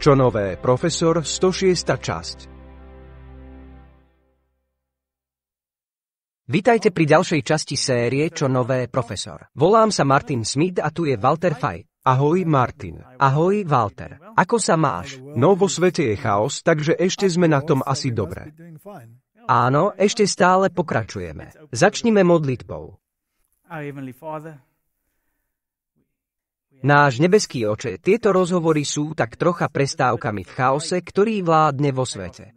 Čo nové, profesor 106. časť. Vítajte pri ďalšej časti série Čo nové, profesor. Volám sa Martin Smith a tu je Walter Faj. Ahoj Martin. Ahoj Walter. Ako sa máš? No vo svete je chaos, takže ešte sme na tom asi dobre. Áno, ešte stále pokračujeme. Začnime modlitbou. Náš nebeský oče, tieto rozhovory sú tak trocha prestávkami v chaose, ktorý vládne vo svete.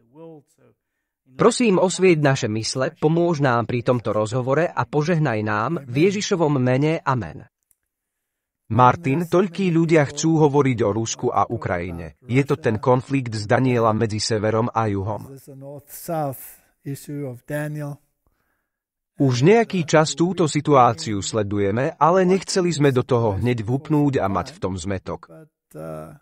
Prosím, osvieť naše mysle, pomôž nám pri tomto rozhovore a požehnaj nám v Ježišovom mene. Amen. Martin, toľkí ľudia chcú hovoriť o Rusku a Ukrajine. Je to ten konflikt z Daniela medzi severom a juhom. Už nejaký čas túto situáciu sledujeme, ale nechceli sme do toho hneď vhupnúť a mať v tom zmetok. Uh,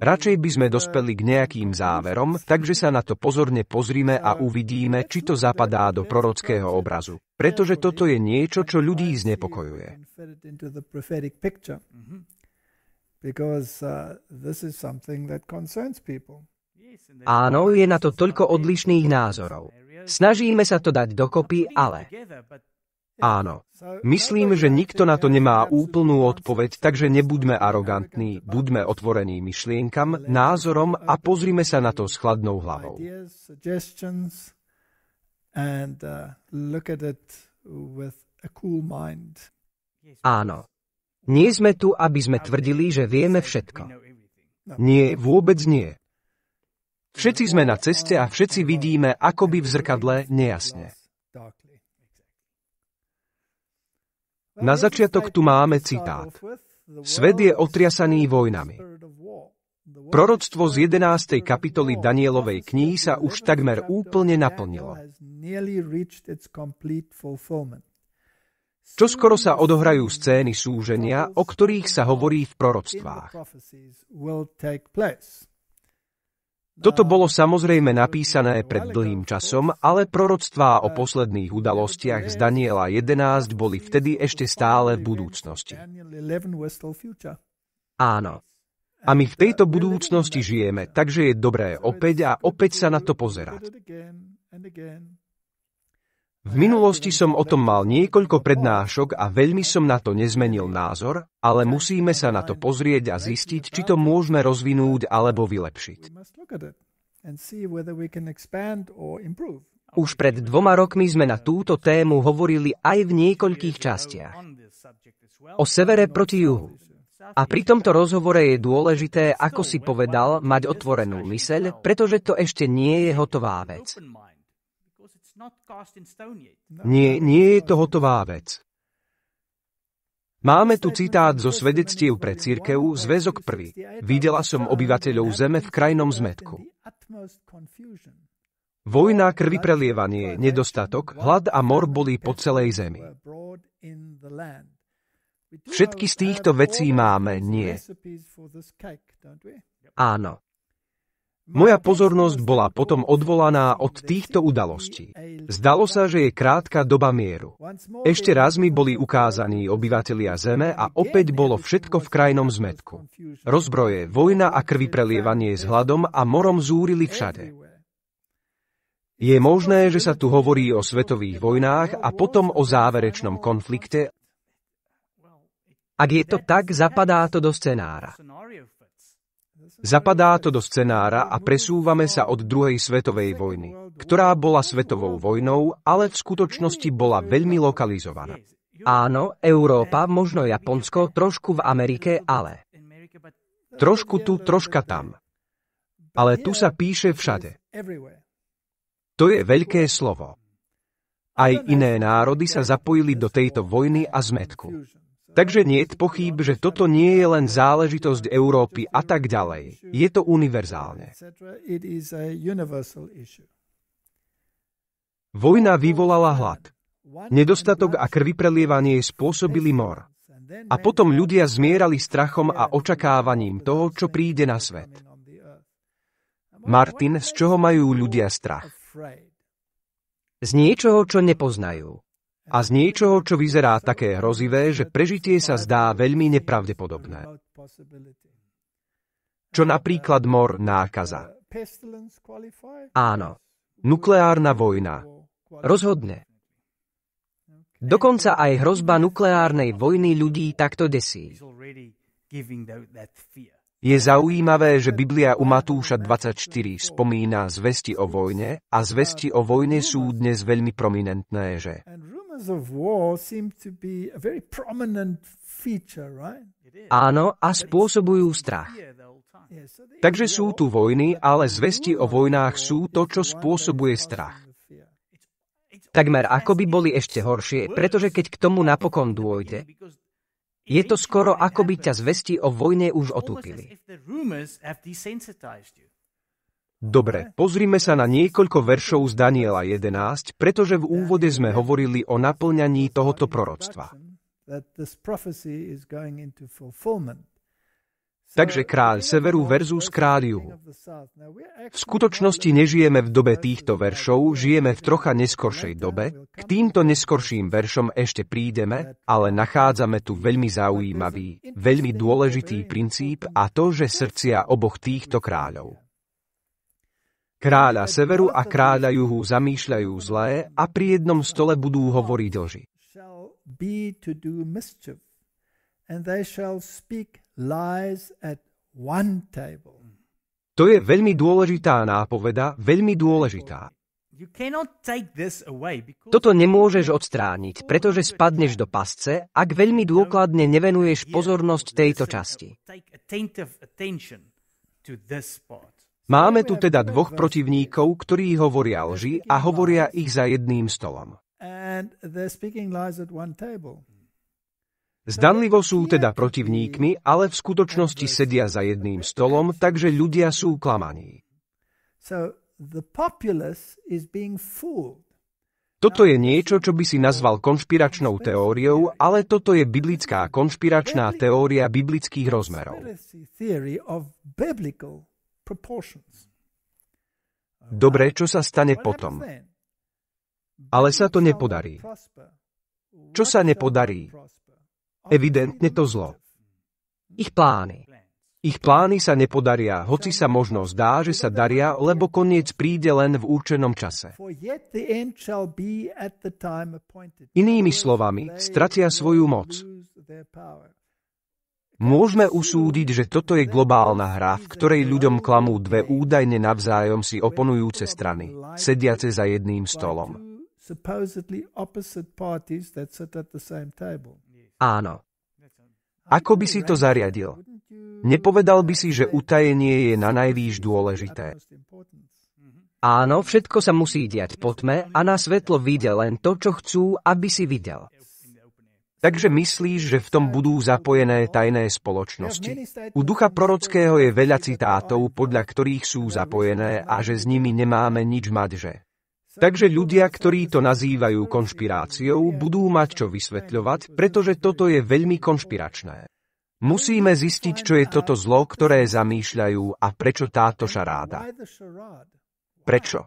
Radšej by sme dospeli k nejakým záverom, takže sa na to pozorne pozrime a uvidíme, či to zapadá do prorockého obrazu. Pretože toto je niečo, čo ľudí znepokojuje. Mm-hmm because uh, this is something that concerns people. Áno, je na to toľko odlišných názorov. Snažíme sa to dať dokopy, ale... Áno. Myslím, že nikto na to nemá úplnú odpoveď, takže nebuďme arogantní, buďme otvorení myšlienkam, názorom a pozrime sa na to s chladnou hlavou. Uh, Áno. Nie sme tu, aby sme tvrdili, že vieme všetko. Nie, vôbec nie. Všetci sme na ceste a všetci vidíme, ako by v zrkadle, nejasne. Na začiatok tu máme citát. Svet je otriasaný vojnami. Proroctvo z 11. kapitoly Danielovej knihy sa už takmer úplne naplnilo. Čoskoro sa odohrajú scény súženia, o ktorých sa hovorí v proroctvách. Toto bolo samozrejme napísané pred dlhým časom, ale proroctvá o posledných udalostiach z Daniela 11 boli vtedy ešte stále v budúcnosti. Áno. A my v tejto budúcnosti žijeme, takže je dobré opäť a opäť sa na to pozerať. V minulosti som o tom mal niekoľko prednášok a veľmi som na to nezmenil názor, ale musíme sa na to pozrieť a zistiť, či to môžeme rozvinúť alebo vylepšiť. Už pred dvoma rokmi sme na túto tému hovorili aj v niekoľkých častiach. O severe proti juhu. A pri tomto rozhovore je dôležité, ako si povedal, mať otvorenú myseľ, pretože to ešte nie je hotová vec. No, no, nie, no, nie je to hotová vec. Máme tu citát zo svedectiev pre církev, zväzok prvý. Videla som obyvateľov zeme v krajnom zmetku. Vojna, krvi prelievanie, nedostatok, hlad a mor boli po celej zemi. Všetky z týchto vecí máme, nie? Áno. Moja pozornosť bola potom odvolaná od týchto udalostí. Zdalo sa, že je krátka doba mieru. Ešte raz mi boli ukázaní obyvatelia zeme a opäť bolo všetko v krajnom zmetku. Rozbroje, vojna a krvi prelievanie s hladom a morom zúrili všade. Je možné, že sa tu hovorí o svetových vojnách a potom o záverečnom konflikte. Ak je to tak, zapadá to do scenára. Zapadá to do scenára a presúvame sa od druhej svetovej vojny, ktorá bola svetovou vojnou, ale v skutočnosti bola veľmi lokalizovaná. Áno, Európa, možno Japonsko, trošku v Amerike, ale... Trošku tu, troška tam. Ale tu sa píše všade. To je veľké slovo. Aj iné národy sa zapojili do tejto vojny a zmetku. Takže nie je pochyb, že toto nie je len záležitosť Európy a tak ďalej. Je to univerzálne. Vojna vyvolala hlad. Nedostatok a krviprelievanie spôsobili mor. A potom ľudia zmierali strachom a očakávaním toho, čo príde na svet. Martin, z čoho majú ľudia strach? Z niečoho, čo nepoznajú a z niečoho, čo vyzerá také hrozivé, že prežitie sa zdá veľmi nepravdepodobné. Čo napríklad mor nákaza. Áno, nukleárna vojna. Rozhodne. Dokonca aj hrozba nukleárnej vojny ľudí takto desí. Je zaujímavé, že Biblia u Matúša 24 spomína zvesti o vojne a zvesti o vojne sú dnes veľmi prominentné, že of war seem to be a very prominent feature, right? Áno, a spôsobujú strach. Takže sú tu vojny, ale zvesti o vojnách sú to, čo spôsobuje strach. Takmer ako by boli ešte horšie, pretože keď k tomu napokon dôjde, je to skoro ako by ťa zvesti o vojne už otúpili. Dobre, pozrime sa na niekoľko veršov z Daniela 11, pretože v úvode sme hovorili o naplňaní tohoto proroctva. Takže kráľ severu versus kráľ juhu. V skutočnosti nežijeme v dobe týchto veršov, žijeme v trocha neskoršej dobe. K týmto neskorším veršom ešte prídeme, ale nachádzame tu veľmi zaujímavý, veľmi dôležitý princíp a to, že srdcia oboch týchto kráľov Kráľa severu a kráľa juhu zamýšľajú zlé a pri jednom stole budú hovoriť oži. To je veľmi dôležitá nápoveda, veľmi dôležitá. Toto nemôžeš odstrániť, pretože spadneš do pasce, ak veľmi dôkladne nevenuješ pozornosť tejto časti. Máme tu teda dvoch protivníkov, ktorí hovoria lži a hovoria ich za jedným stolom. Zdanlivo sú teda protivníkmi, ale v skutočnosti sedia za jedným stolom, takže ľudia sú klamaní. Toto je niečo, čo by si nazval konšpiračnou teóriou, ale toto je biblická konšpiračná teória biblických rozmerov. Dobre, čo sa stane potom? Ale sa to nepodarí. Čo sa nepodarí? Evidentne to zlo. Ich plány. Ich plány sa nepodaria, hoci sa možno zdá, že sa daria, lebo koniec príde len v určenom čase. Inými slovami, stratia svoju moc. Môžeme usúdiť, že toto je globálna hra, v ktorej ľuďom klamú dve údajne navzájom si oponujúce strany, sediace za jedným stolom. Áno. Ako by si to zariadil? Nepovedal by si, že utajenie je na najvýš dôležité. Áno, všetko sa musí diať po tme a na svetlo vidie len to, čo chcú, aby si videl. Takže myslíš, že v tom budú zapojené tajné spoločnosti? U ducha prorockého je veľa citátov, podľa ktorých sú zapojené a že s nimi nemáme nič mať, že? Takže ľudia, ktorí to nazývajú konšpiráciou, budú mať čo vysvetľovať, pretože toto je veľmi konšpiračné. Musíme zistiť, čo je toto zlo, ktoré zamýšľajú a prečo táto šaráda. Prečo?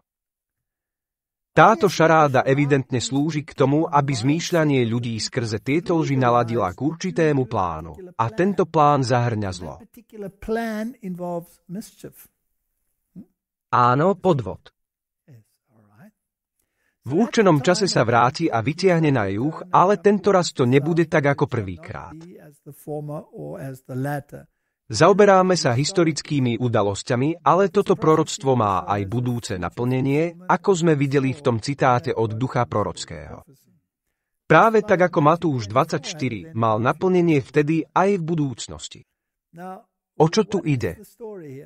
Táto šaráda evidentne slúži k tomu, aby zmýšľanie ľudí skrze tieto lži naladila k určitému plánu. A tento plán zahrňa zlo. Áno, podvod. V určenom čase sa vráti a vytiahne na juh, ale tento raz to nebude tak ako prvýkrát. Zaoberáme sa historickými udalosťami, ale toto proroctvo má aj budúce naplnenie, ako sme videli v tom citáte od ducha prorockého. Práve tak ako Matúš 24 mal naplnenie vtedy aj v budúcnosti. O čo tu ide?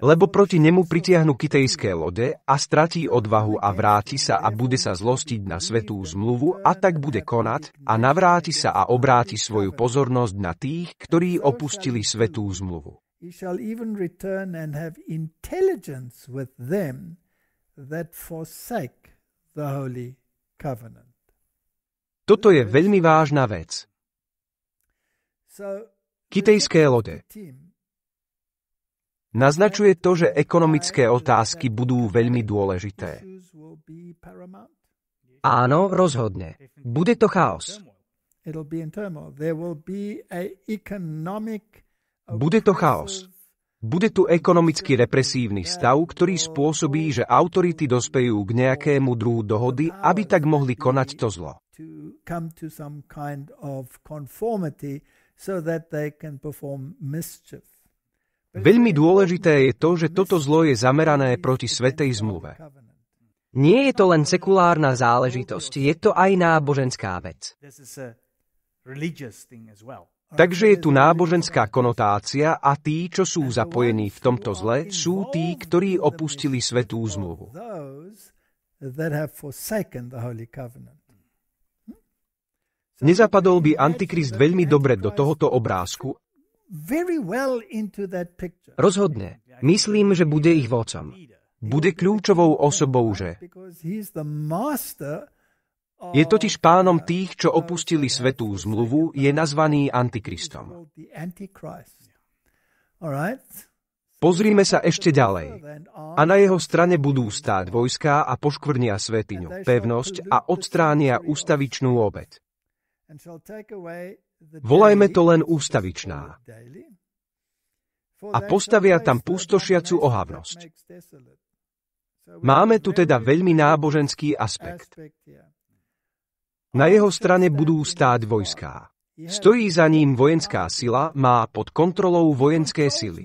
Lebo proti nemu pritiahnu kitejské lode a stratí odvahu a vráti sa a bude sa zlostiť na svetú zmluvu a tak bude konať a navráti sa a obráti svoju pozornosť na tých, ktorí opustili svetú zmluvu. He shall even return and have intelligence with them that forsake the holy covenant. Toto je veľmi vážna vec. Kitejské lode. Naznačuje to, že ekonomické otázky budú veľmi dôležité. Áno, rozhodne. Bude to chaos. It'll be in turmoil. There will be a economic bude to chaos. Bude tu ekonomicky represívny stav, ktorý spôsobí, že autority dospejú k nejakému druhu dohody, aby tak mohli konať to zlo. Veľmi dôležité je to, že toto zlo je zamerané proti Svetej zmluve. Nie je to len sekulárna záležitosť, je to aj náboženská vec. Takže je tu náboženská konotácia a tí, čo sú zapojení v tomto zle, sú tí, ktorí opustili svetú zmluvu. Nezapadol by Antikrist veľmi dobre do tohoto obrázku. Rozhodne. Myslím, že bude ich vocom. Bude kľúčovou osobou, že je totiž pánom tých, čo opustili svetú zmluvu, je nazvaný Antikristom. Pozrime sa ešte ďalej. A na jeho strane budú stáť vojská a poškvrnia svetiňu, pevnosť a odstránia ústavičnú obed. Volajme to len ústavičná. A postavia tam pustošiacu ohavnosť. Máme tu teda veľmi náboženský aspekt. Na jeho strane budú stáť vojská. Stojí za ním vojenská sila, má pod kontrolou vojenské sily.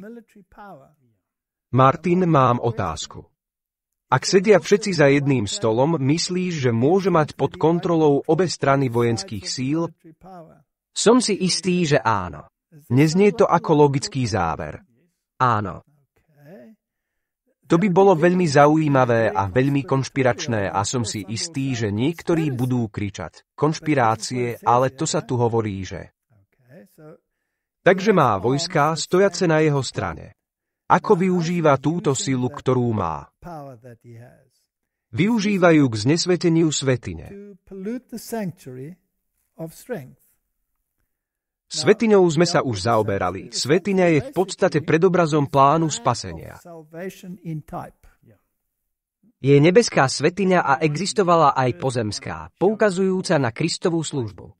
Martin, mám otázku. Ak sedia všetci za jedným stolom, myslíš, že môže mať pod kontrolou obe strany vojenských síl? Som si istý, že áno. Neznie to ako logický záver. Áno. To by bolo veľmi zaujímavé a veľmi konšpiračné a som si istý, že niektorí budú kričať. Konšpirácie, ale to sa tu hovorí, že... Takže má vojská stojace na jeho strane. Ako využíva túto silu, ktorú má? Využívajú k znesveteniu svetine. Svetiňou sme sa už zaoberali. Svetiňa je v podstate predobrazom plánu spasenia. Je nebeská svetiňa a existovala aj pozemská, poukazujúca na Kristovú službu.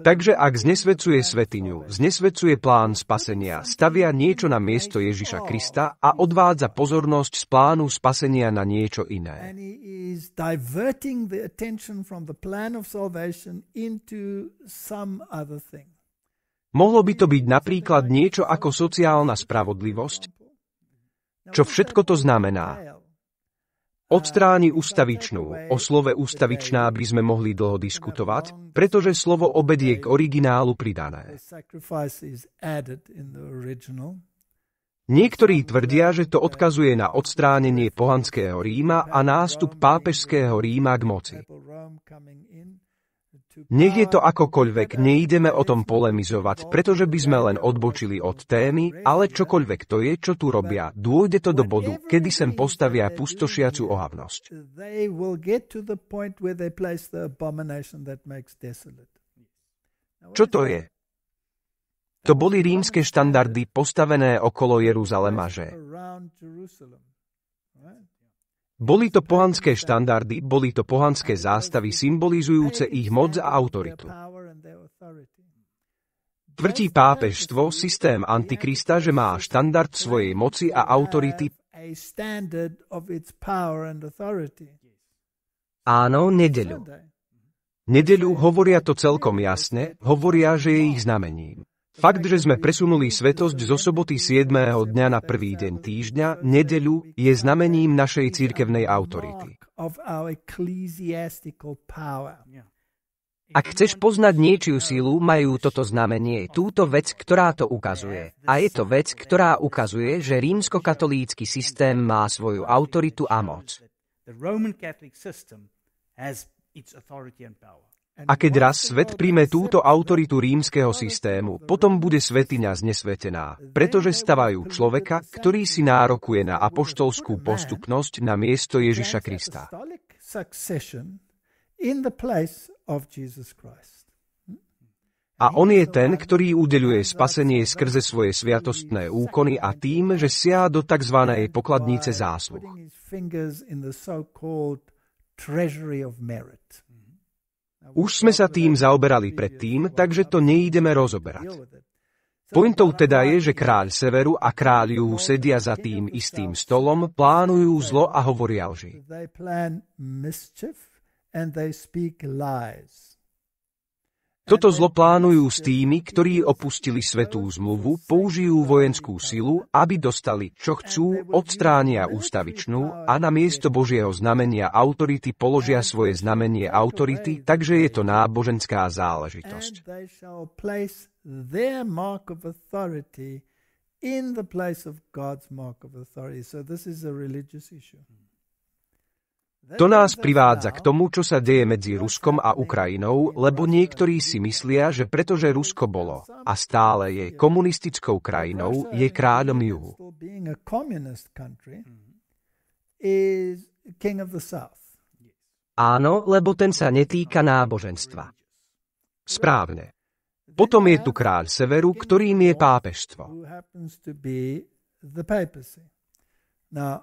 Takže ak znesvedcuje svetiňu, znesvedcuje plán spasenia, stavia niečo na miesto Ježiša Krista a odvádza pozornosť z plánu spasenia na niečo iné. Mohlo by to byť napríklad niečo ako sociálna spravodlivosť? Čo všetko to znamená? Odstráni ustavičnú. O slove ustavičná by sme mohli dlho diskutovať, pretože slovo obed je k originálu pridané. Niektorí tvrdia, že to odkazuje na odstránenie pohanského Ríma a nástup pápežského Ríma k moci. Nech je to akokoľvek, nejdeme o tom polemizovať, pretože by sme len odbočili od témy, ale čokoľvek to je, čo tu robia, dôjde to do bodu, kedy sem postavia pustošiacu ohavnosť. Čo to je? To boli rímske štandardy postavené okolo Jeruzalema, že? Boli to pohanské štandardy, boli to pohanské zástavy symbolizujúce ich moc a autoritu. Tvrdí pápežstvo systém Antikrista, že má štandard svojej moci a autority. Áno, nedeľu. Nedeľu hovoria to celkom jasne, hovoria, že je ich znamením. Fakt, že sme presunuli svetosť zo soboty 7. dňa na prvý deň týždňa, nedeľu, je znamením našej cirkevnej autority. Ak chceš poznať niečiu sílu, majú toto znamenie, túto vec, ktorá to ukazuje. A je to vec, ktorá ukazuje, že rímskokatolícky systém má svoju autoritu a moc. The Roman Catholic system has its authority and power. A keď raz svet príjme túto autoritu rímskeho systému, potom bude svetiňa znesvetená, pretože stavajú človeka, ktorý si nárokuje na apoštolskú postupnosť na miesto Ježiša Krista. A on je ten, ktorý udeľuje spasenie skrze svoje sviatostné úkony a tým, že siá do tzv. pokladnice zásluh. Už sme sa tým zaoberali predtým, takže to nejdeme rozoberať. Pointou teda je, že kráľ severu a kráľ juhu sedia za tým istým stolom, plánujú zlo a hovoria lži. Toto zlo plánujú s tými, ktorí opustili svetú zmluvu, použijú vojenskú silu, aby dostali, čo chcú, odstránia ústavičnú a na miesto Božieho znamenia autority položia svoje znamenie autority, takže je to náboženská záležitosť. In the place of God's mark of authority. So, this is a religious issue. To nás privádza k tomu, čo sa deje medzi Ruskom a Ukrajinou, lebo niektorí si myslia, že pretože Rusko bolo a stále je komunistickou krajinou, je kráľom juhu. Áno, lebo ten sa netýka náboženstva. Správne. Potom je tu kráľ severu, ktorým je pápežstvo. Now,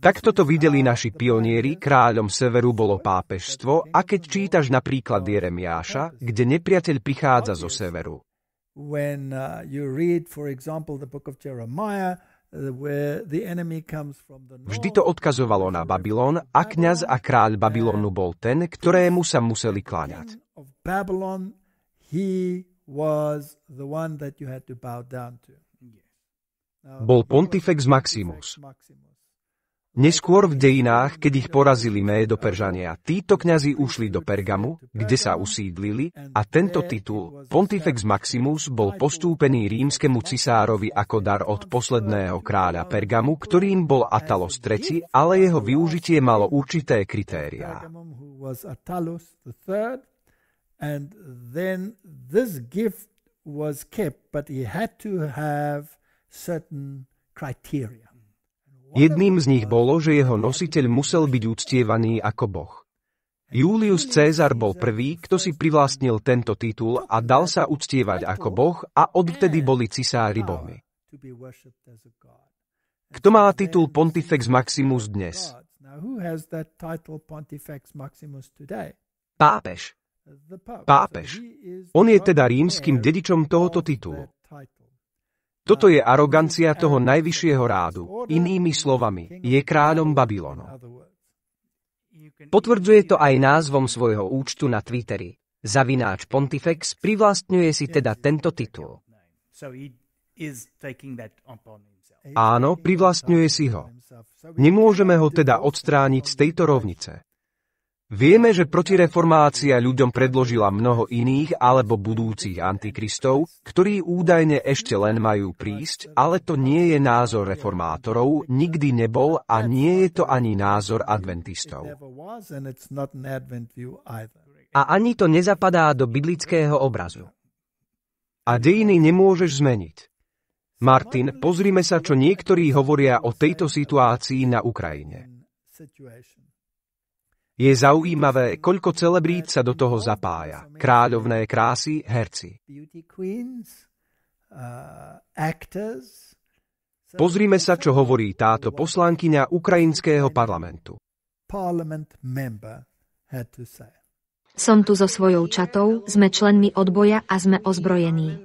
Takto to videli naši pionieri, kráľom severu bolo pápežstvo a keď čítaš napríklad Jeremiáša, kde nepriateľ prichádza zo severu. Uh, Vždy to odkazovalo na Babylon a kňaz a kráľ Babylonu bol ten, ktorému sa museli kláňať. Bol Pontifex Maximus. Neskôr v dejinách, keď ich porazili peržania, títo kňazi ušli do Pergamu, kde sa usídlili, a tento titul, Pontifex Maximus, bol postúpený rímskemu cisárovi ako dar od posledného kráľa Pergamu, ktorým bol Atalos III, ale jeho využitie malo určité kritériá. was kept, but he had to have certain criteria. Jedným z nich bolo, že jeho nositeľ musel byť uctievaný ako boh. Julius Cézar bol prvý, kto si privlastnil tento titul a dal sa uctievať ako boh a odvtedy boli cisári bohmi. Kto má titul Pontifex Maximus dnes? Pápež. Pápež. On je teda rímským dedičom tohoto titulu. Toto je arogancia toho najvyššieho rádu. Inými slovami, je kráľom Babylonu. Potvrdzuje to aj názvom svojho účtu na Twitteri. Zavináč Pontifex privlastňuje si teda tento titul. Áno, privlastňuje si ho. Nemôžeme ho teda odstrániť z tejto rovnice. Vieme, že protireformácia ľuďom predložila mnoho iných alebo budúcich antikristov, ktorí údajne ešte len majú prísť, ale to nie je názor reformátorov, nikdy nebol a nie je to ani názor adventistov. A ani to nezapadá do biblického obrazu. A dejiny nemôžeš zmeniť. Martin, pozrime sa, čo niektorí hovoria o tejto situácii na Ukrajine. Je zaujímavé, koľko celebrít sa do toho zapája. Kráľovné krásy, herci. Uh, Pozrime sa, čo hovorí táto poslankyňa ukrajinského parlamentu. Som tu so svojou čatou, sme členmi odboja a sme ozbrojení.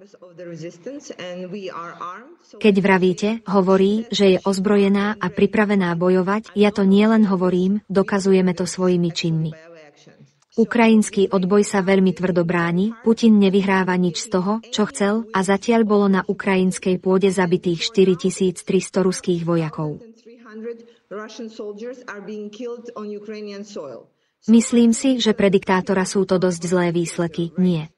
Keď vravíte, hovorí, že je ozbrojená a pripravená bojovať, ja to nielen hovorím, dokazujeme to svojimi činmi. Ukrajinský odboj sa veľmi tvrdo bráni, Putin nevyhráva nič z toho, čo chcel, a zatiaľ bolo na ukrajinskej pôde zabitých 4300 ruských vojakov. Myslím si, že pre diktátora sú to dosť zlé výsledky. Nie.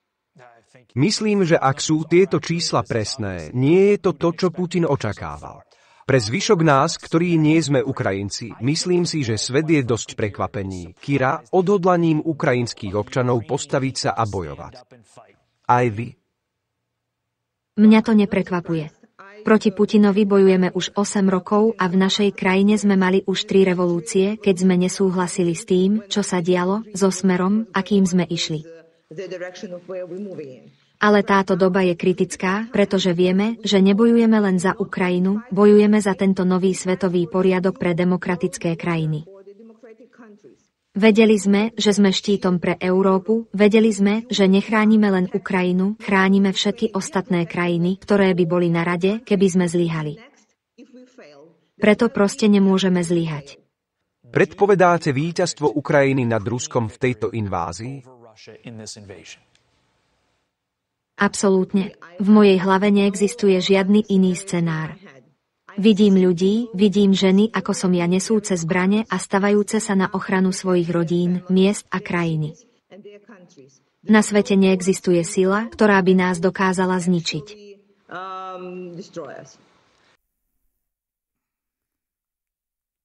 Myslím, že ak sú tieto čísla presné, nie je to to, čo Putin očakával. Pre zvyšok nás, ktorí nie sme Ukrajinci, myslím si, že svet je dosť prekvapení. Kira odhodlaním ukrajinských občanov postaviť sa a bojovať. Aj vy. Mňa to neprekvapuje. Proti Putinovi bojujeme už 8 rokov a v našej krajine sme mali už tri revolúcie, keď sme nesúhlasili s tým, čo sa dialo, so smerom, akým sme išli. Ale táto doba je kritická, pretože vieme, že nebojujeme len za Ukrajinu, bojujeme za tento nový svetový poriadok pre demokratické krajiny. Vedeli sme, že sme štítom pre Európu, vedeli sme, že nechránime len Ukrajinu, chránime všetky ostatné krajiny, ktoré by boli na rade, keby sme zlyhali. Preto proste nemôžeme zlyhať. Predpovedáte víťazstvo Ukrajiny nad Ruskom v tejto invázii? Absolútne. V mojej hlave neexistuje žiadny iný scenár. Vidím ľudí, vidím ženy, ako som ja nesúce zbrane a stavajúce sa na ochranu svojich rodín, miest a krajiny. Na svete neexistuje sila, ktorá by nás dokázala zničiť.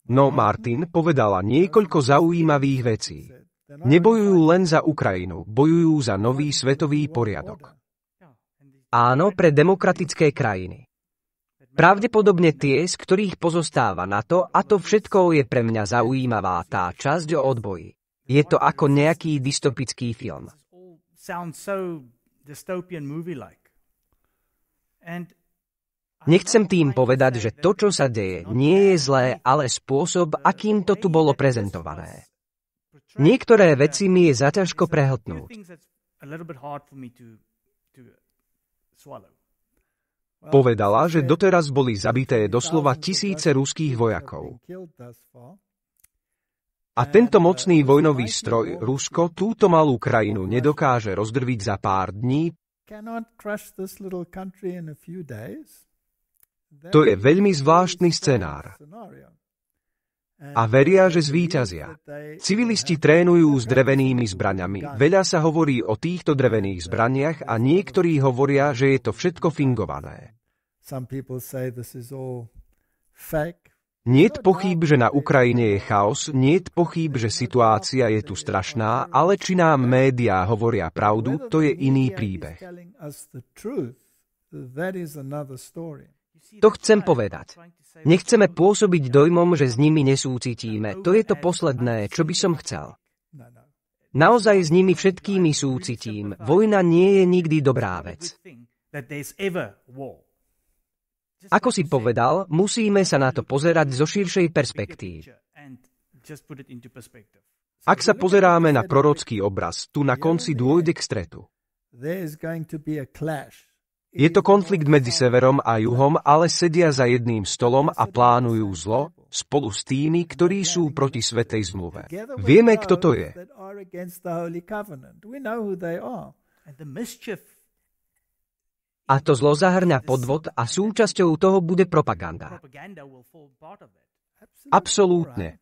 No Martin povedala niekoľko zaujímavých vecí. Nebojujú len za Ukrajinu, bojujú za nový svetový poriadok. Áno, pre demokratické krajiny. Pravdepodobne tie, z ktorých pozostáva na to a to všetko je pre mňa zaujímavá tá časť o odboji. Je to ako nejaký dystopický film. Nechcem tým povedať, že to, čo sa deje, nie je zlé, ale spôsob, akým to tu bolo prezentované. Niektoré veci mi je zaťažko prehltnúť. Povedala, že doteraz boli zabité doslova tisíce ruských vojakov. A tento uh, mocný vojnový stroj Rusko túto malú krajinu nedokáže rozdrviť za pár dní. To je veľmi zvláštny scenár a veria, že zvíťazia. Civilisti trénujú s drevenými zbraňami. Veľa sa hovorí o týchto drevených zbraniach a niektorí hovoria, že je to všetko fingované. Niet pochyb, že na Ukrajine je chaos, niet pochyb, že situácia je tu strašná, ale či nám médiá hovoria pravdu, to je iný príbeh. To chcem povedať. Nechceme pôsobiť dojmom, že s nimi nesúcitíme. To je to posledné, čo by som chcel. Naozaj s nimi všetkými súcitím. Vojna nie je nikdy dobrá vec. Ako si povedal, musíme sa na to pozerať zo širšej perspektívy. Ak sa pozeráme na prorocký obraz, tu na konci dôjde k stretu. There is going to be a clash. Je to konflikt medzi severom a juhom, ale sedia za jedným stolom a plánujú zlo spolu s tými, ktorí sú proti Svetej zmluve. Vieme, kto to je. A to zlo zahrňa podvod a súčasťou toho bude propaganda. Absolútne.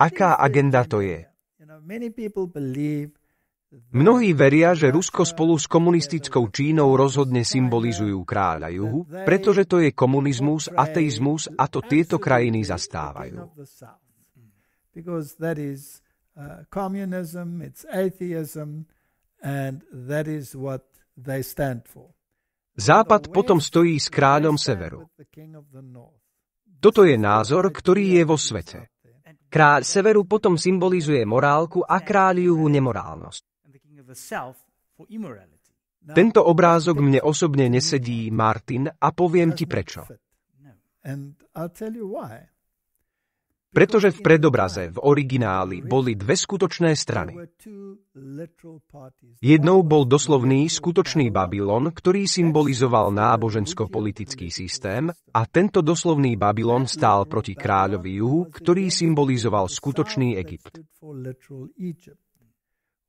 Aká agenda to je? Many people believe Mnohí veria, že Rusko spolu s komunistickou Čínou rozhodne symbolizujú kráľa juhu, pretože to je komunizmus, ateizmus a to tieto krajiny zastávajú. Uh, Západ potom stojí s kráľom severu. Toto je názor, ktorý je vo svete. Kráľ severu potom symbolizuje morálku a kráľ juhu nemorálnosť. Tento obrázok mne osobne nesedí, Martin, a poviem ti prečo. No. Pretože v predobraze, v origináli, boli dve skutočné strany. Jednou bol doslovný, skutočný Babylon, ktorý symbolizoval nábožensko-politický systém a tento doslovný Babylon stál proti kráľovi Juhu, ktorý symbolizoval skutočný Egypt.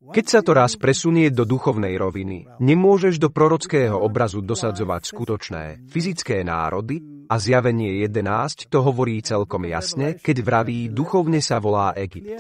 Keď sa to raz presunie do duchovnej roviny, nemôžeš do prorockého obrazu dosadzovať skutočné fyzické národy a zjavenie 11 to hovorí celkom jasne, keď vraví duchovne sa volá Egypt.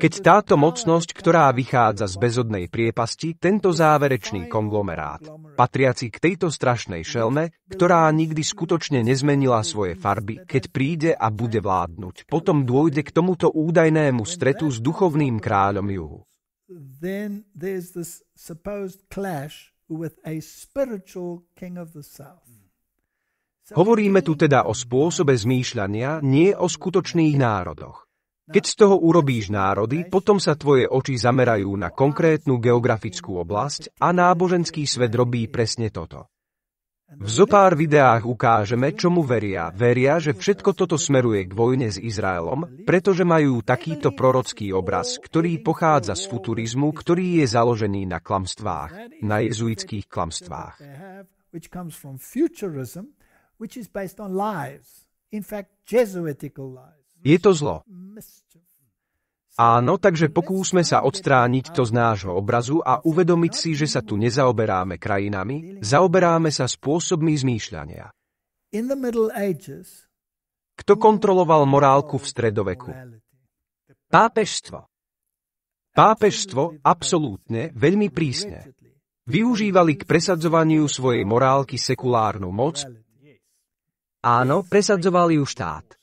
Keď táto mocnosť, ktorá vychádza z bezodnej priepasti, tento záverečný konglomerát, patriaci k tejto strašnej šelme, ktorá nikdy skutočne nezmenila svoje farby, keď príde a bude vládnuť, potom dôjde k tomuto údajnému stretu s duchovným kráľom juhu. Hovoríme tu teda o spôsobe zmýšľania, nie o skutočných národoch. Keď z toho urobíš národy, potom sa tvoje oči zamerajú na konkrétnu geografickú oblasť a náboženský svet robí presne toto. V zopár videách ukážeme, čomu veria. Veria, že všetko toto smeruje k vojne s Izraelom, pretože majú takýto prorocký obraz, ktorý pochádza z futurizmu, ktorý je založený na klamstvách, na jezuitských klamstvách. in fact, Jesuitical lies. Je to zlo. Áno, takže pokúsme sa odstrániť to z nášho obrazu a uvedomiť si, že sa tu nezaoberáme krajinami, zaoberáme sa spôsobmi zmýšľania. Kto kontroloval morálku v stredoveku? Pápežstvo. Pápežstvo absolútne, veľmi prísne. Využívali k presadzovaniu svojej morálky sekulárnu moc? Áno, presadzovali ju štát.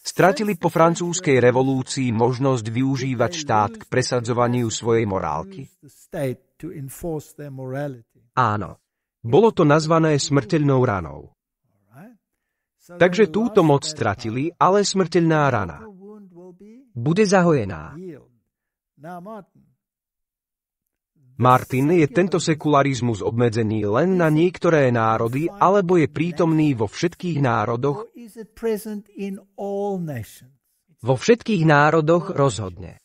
Stratili po francúzskej revolúcii možnosť využívať štát k presadzovaniu svojej morálky? Áno. Bolo to nazvané smrteľnou ranou. Takže túto moc stratili, ale smrteľná rana bude zahojená. Martin je tento sekularizmus obmedzený len na niektoré národy alebo je prítomný vo všetkých národoch? Vo všetkých národoch rozhodne.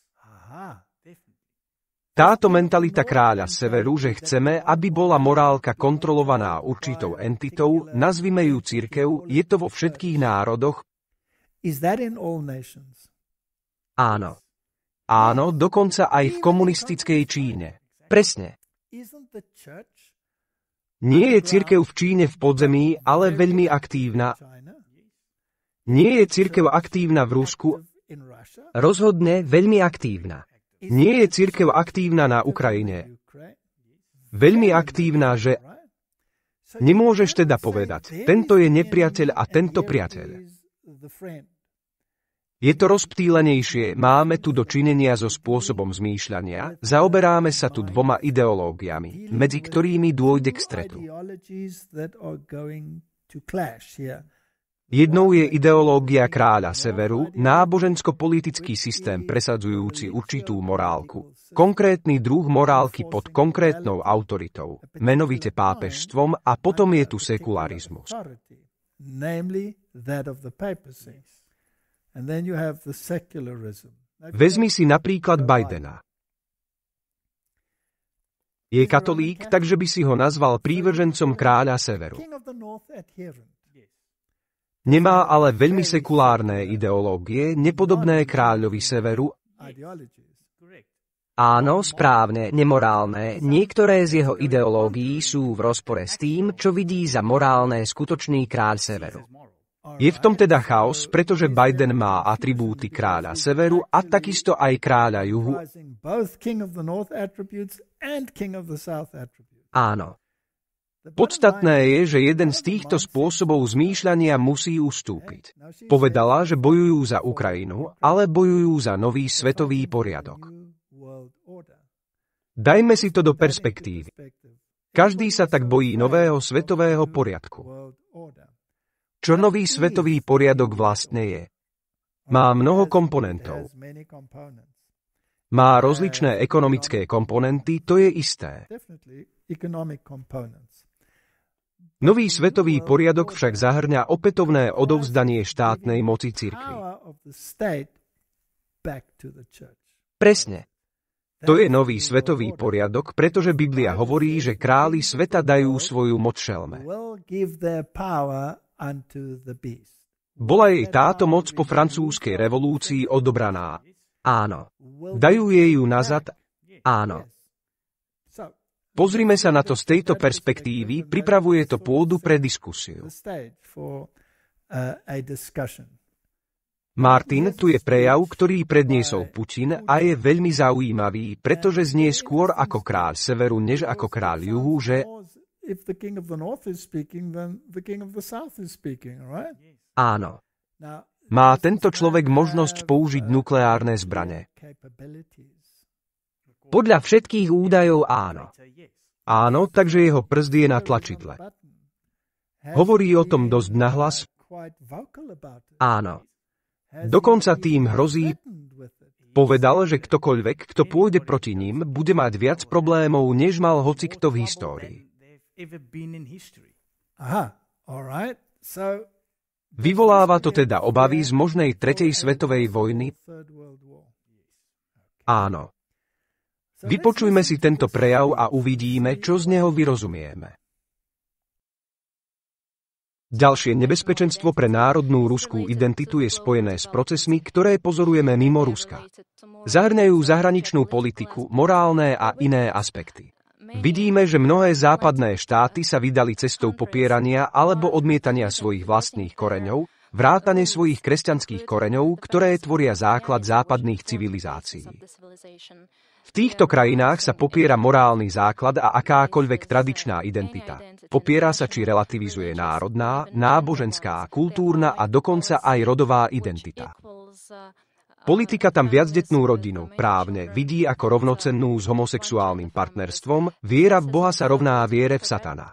Táto mentalita kráľa severu, že chceme, aby bola morálka kontrolovaná určitou entitou, nazvime ju církev, je to vo všetkých národoch? Áno. Áno, dokonca aj v komunistickej Číne. Presne. Nie je církev v Číne v podzemí, ale veľmi aktívna. Nie je církev aktívna v Rusku, rozhodne veľmi aktívna. Nie je církev aktívna na Ukrajine. Veľmi aktívna, že nemôžeš teda povedať, tento je nepriateľ a tento priateľ. Je to rozptýlenejšie, máme tu dočinenia so spôsobom zmýšľania, zaoberáme sa tu dvoma ideológiami, medzi ktorými dôjde k stretu. Jednou je ideológia kráľa severu, nábožensko-politický systém presadzujúci určitú morálku. Konkrétny druh morálky pod konkrétnou autoritou, menovite pápežstvom a potom je tu sekularizmus. Vezmi si napríklad Bidena. Je katolík, takže by si ho nazval prívržencom kráľa severu. Nemá ale veľmi sekulárne ideológie, nepodobné kráľovi severu. Áno, správne, nemorálne. Niektoré z jeho ideológií sú v rozpore s tým, čo vidí za morálne skutočný kráľ severu. Je v tom teda chaos, pretože Biden má atribúty kráľa severu a takisto aj kráľa juhu. Áno. Podstatné je, že jeden z týchto spôsobov zmýšľania musí ustúpiť. Povedala, že bojujú za Ukrajinu, ale bojujú za nový svetový poriadok. Dajme si to do perspektívy. Každý sa tak bojí nového svetového poriadku. Čo nový svetový poriadok vlastne je? Má mnoho komponentov. Má rozličné ekonomické komponenty, to je isté. Nový svetový poriadok však zahrňa opätovné odovzdanie štátnej moci cirkvi. Presne. To je nový svetový poriadok, pretože Biblia hovorí, že králi sveta dajú svoju moc šelme. Bola jej táto moc po francúzskej revolúcii odobraná. Áno. Dajú jej ju nazad? Áno. Pozrime sa na to z tejto perspektívy, pripravuje to pôdu pre diskusiu. Uh, Martin tu je prejav, ktorý predniesol Putin a je veľmi zaujímavý, pretože znie skôr ako kráľ severu než ako kráľ juhu, že Áno. Má tento človek možnosť použiť nukleárne zbrane? Podľa všetkých údajov áno. Áno, takže jeho prst je na tlačidle. Hovorí o tom dosť nahlas? Áno. Dokonca tým hrozí, Povedal, že ktokoľvek, kto pôjde proti ním, bude mať viac problémov, než mal kto v histórii ever been in history. Aha, all right. So Vyvoláva to teda obavy z možnej tretej svetovej vojny? Áno. Vypočujme si tento prejav a uvidíme, čo z neho vyrozumieme. Ďalšie nebezpečenstvo pre národnú ruskú identitu je spojené s procesmi, ktoré pozorujeme mimo Ruska. Zahrňajú zahraničnú politiku, morálne a iné aspekty. Vidíme, že mnohé západné štáty sa vydali cestou popierania alebo odmietania svojich vlastných koreňov, vrátane svojich kresťanských koreňov, ktoré tvoria základ západných civilizácií. V týchto krajinách sa popiera morálny základ a akákoľvek tradičná identita. Popiera sa či relativizuje národná, náboženská, kultúrna a dokonca aj rodová identita. Politika tam viacdetnú rodinu právne vidí ako rovnocennú s homosexuálnym partnerstvom, viera v Boha sa rovná viere v satana.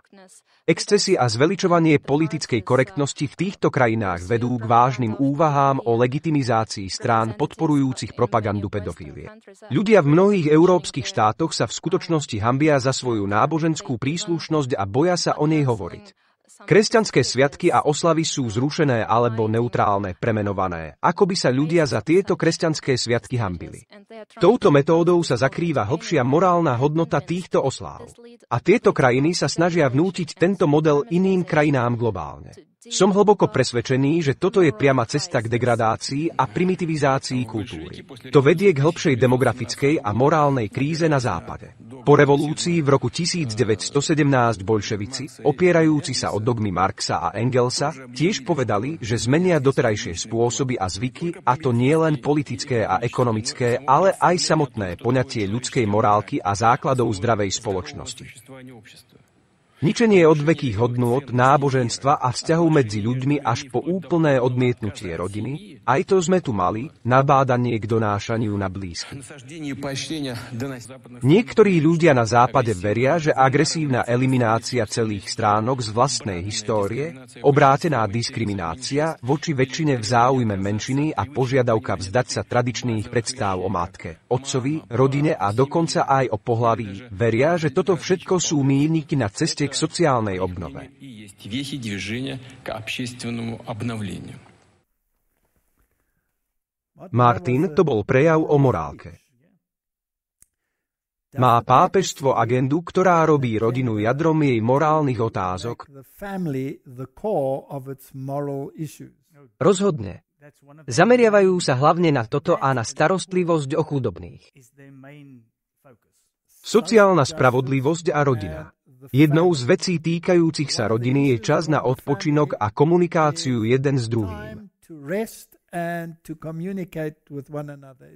Excesy a zveličovanie politickej korektnosti v týchto krajinách vedú k vážnym úvahám o legitimizácii strán podporujúcich propagandu pedofílie. Ľudia v mnohých európskych štátoch sa v skutočnosti hambia za svoju náboženskú príslušnosť a boja sa o nej hovoriť. Kresťanské sviatky a oslavy sú zrušené alebo neutrálne, premenované, ako by sa ľudia za tieto kresťanské sviatky hambili. Touto metódou sa zakrýva hlbšia morálna hodnota týchto osláv. A tieto krajiny sa snažia vnútiť tento model iným krajinám globálne. Som hlboko presvedčený, že toto je priama cesta k degradácii a primitivizácii kultúry. To vedie k hlbšej demografickej a morálnej kríze na západe. Po revolúcii v roku 1917 bolševici, opierajúci sa o dogmy Marxa a Engelsa, tiež povedali, že zmenia doterajšie spôsoby a zvyky, a to nie len politické a ekonomické, ale aj samotné poňatie ľudskej morálky a základov zdravej spoločnosti. Ničenie odvekých hodnôt, náboženstva a vzťahov medzi ľuďmi až po úplné odmietnutie rodiny, aj to sme tu mali, nabádanie k donášaniu na blízky. Niektorí ľudia na západe veria, že agresívna eliminácia celých stránok z vlastnej histórie, obrátená diskriminácia voči väčšine v záujme menšiny a požiadavka vzdať sa tradičných predstáv o matke, otcovi, rodine a dokonca aj o pohlaví, veria, že toto všetko sú míniky na ceste k sociálnej obnove. Martin to bol prejav o morálke. Má pápežstvo agendu, ktorá robí rodinu jadrom jej morálnych otázok? Rozhodne. Zameriavajú sa hlavne na toto a na starostlivosť o chudobných. Sociálna spravodlivosť a rodina. Jednou z vecí týkajúcich sa rodiny je čas na odpočinok a komunikáciu jeden s druhým.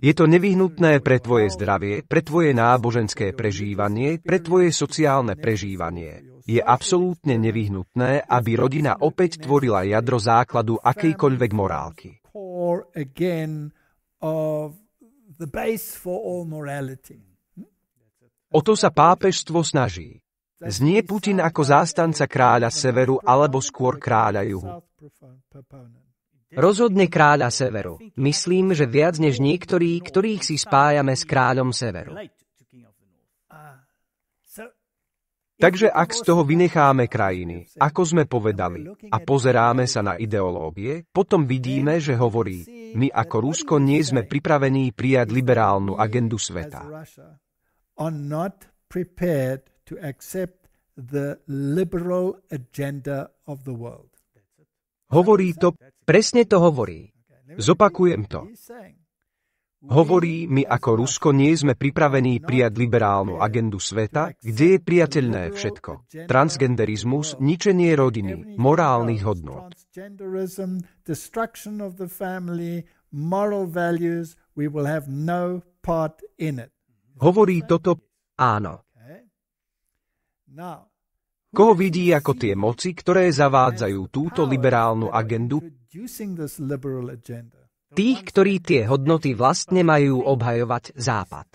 Je to nevyhnutné pre tvoje zdravie, pre tvoje náboženské prežívanie, pre tvoje sociálne prežívanie. Je absolútne nevyhnutné, aby rodina opäť tvorila jadro základu akejkoľvek morálky. O to sa pápežstvo snaží. Znie Putin ako zástanca kráľa severu alebo skôr kráľa juhu. Rozhodne kráľa severu. Myslím, že viac než niektorí, ktorých si spájame s kráľom severu. Takže ak z toho vynecháme krajiny, ako sme povedali, a pozeráme sa na ideológie, potom vidíme, že hovorí, my ako Rusko nie sme pripravení prijať liberálnu agendu sveta to accept the liberal agenda of the world. Hovorí to, presne to hovorí. Zopakujem to. Hovorí, my ako Rusko nie sme pripravení prijať liberálnu agendu sveta, kde je priateľné všetko. Transgenderizmus, ničenie rodiny, morálnych hodnot. No hovorí toto, áno, Koho vidí ako tie moci, ktoré zavádzajú túto liberálnu agendu? Tých, ktorí tie hodnoty vlastne majú obhajovať Západ.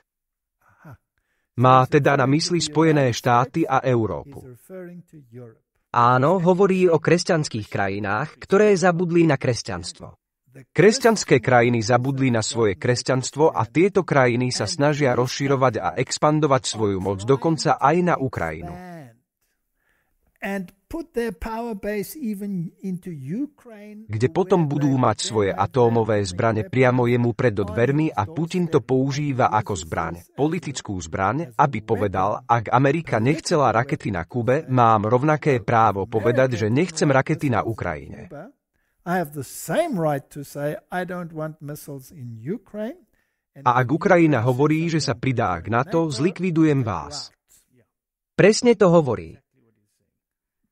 Má teda na mysli Spojené štáty a Európu. Áno, hovorí o kresťanských krajinách, ktoré zabudli na kresťanstvo. Kresťanské krajiny zabudli na svoje kresťanstvo a tieto krajiny sa snažia rozširovať a expandovať svoju moc dokonca aj na Ukrajinu. Kde potom budú mať svoje atómové zbrane priamo jemu pred dvermi a Putin to používa ako zbraň, politickú zbraň, aby povedal, ak Amerika nechcela rakety na Kube, mám rovnaké právo povedať, že nechcem rakety na Ukrajine. A ak Ukrajina hovorí, že sa pridá k NATO, zlikvidujem vás. Presne to hovorí.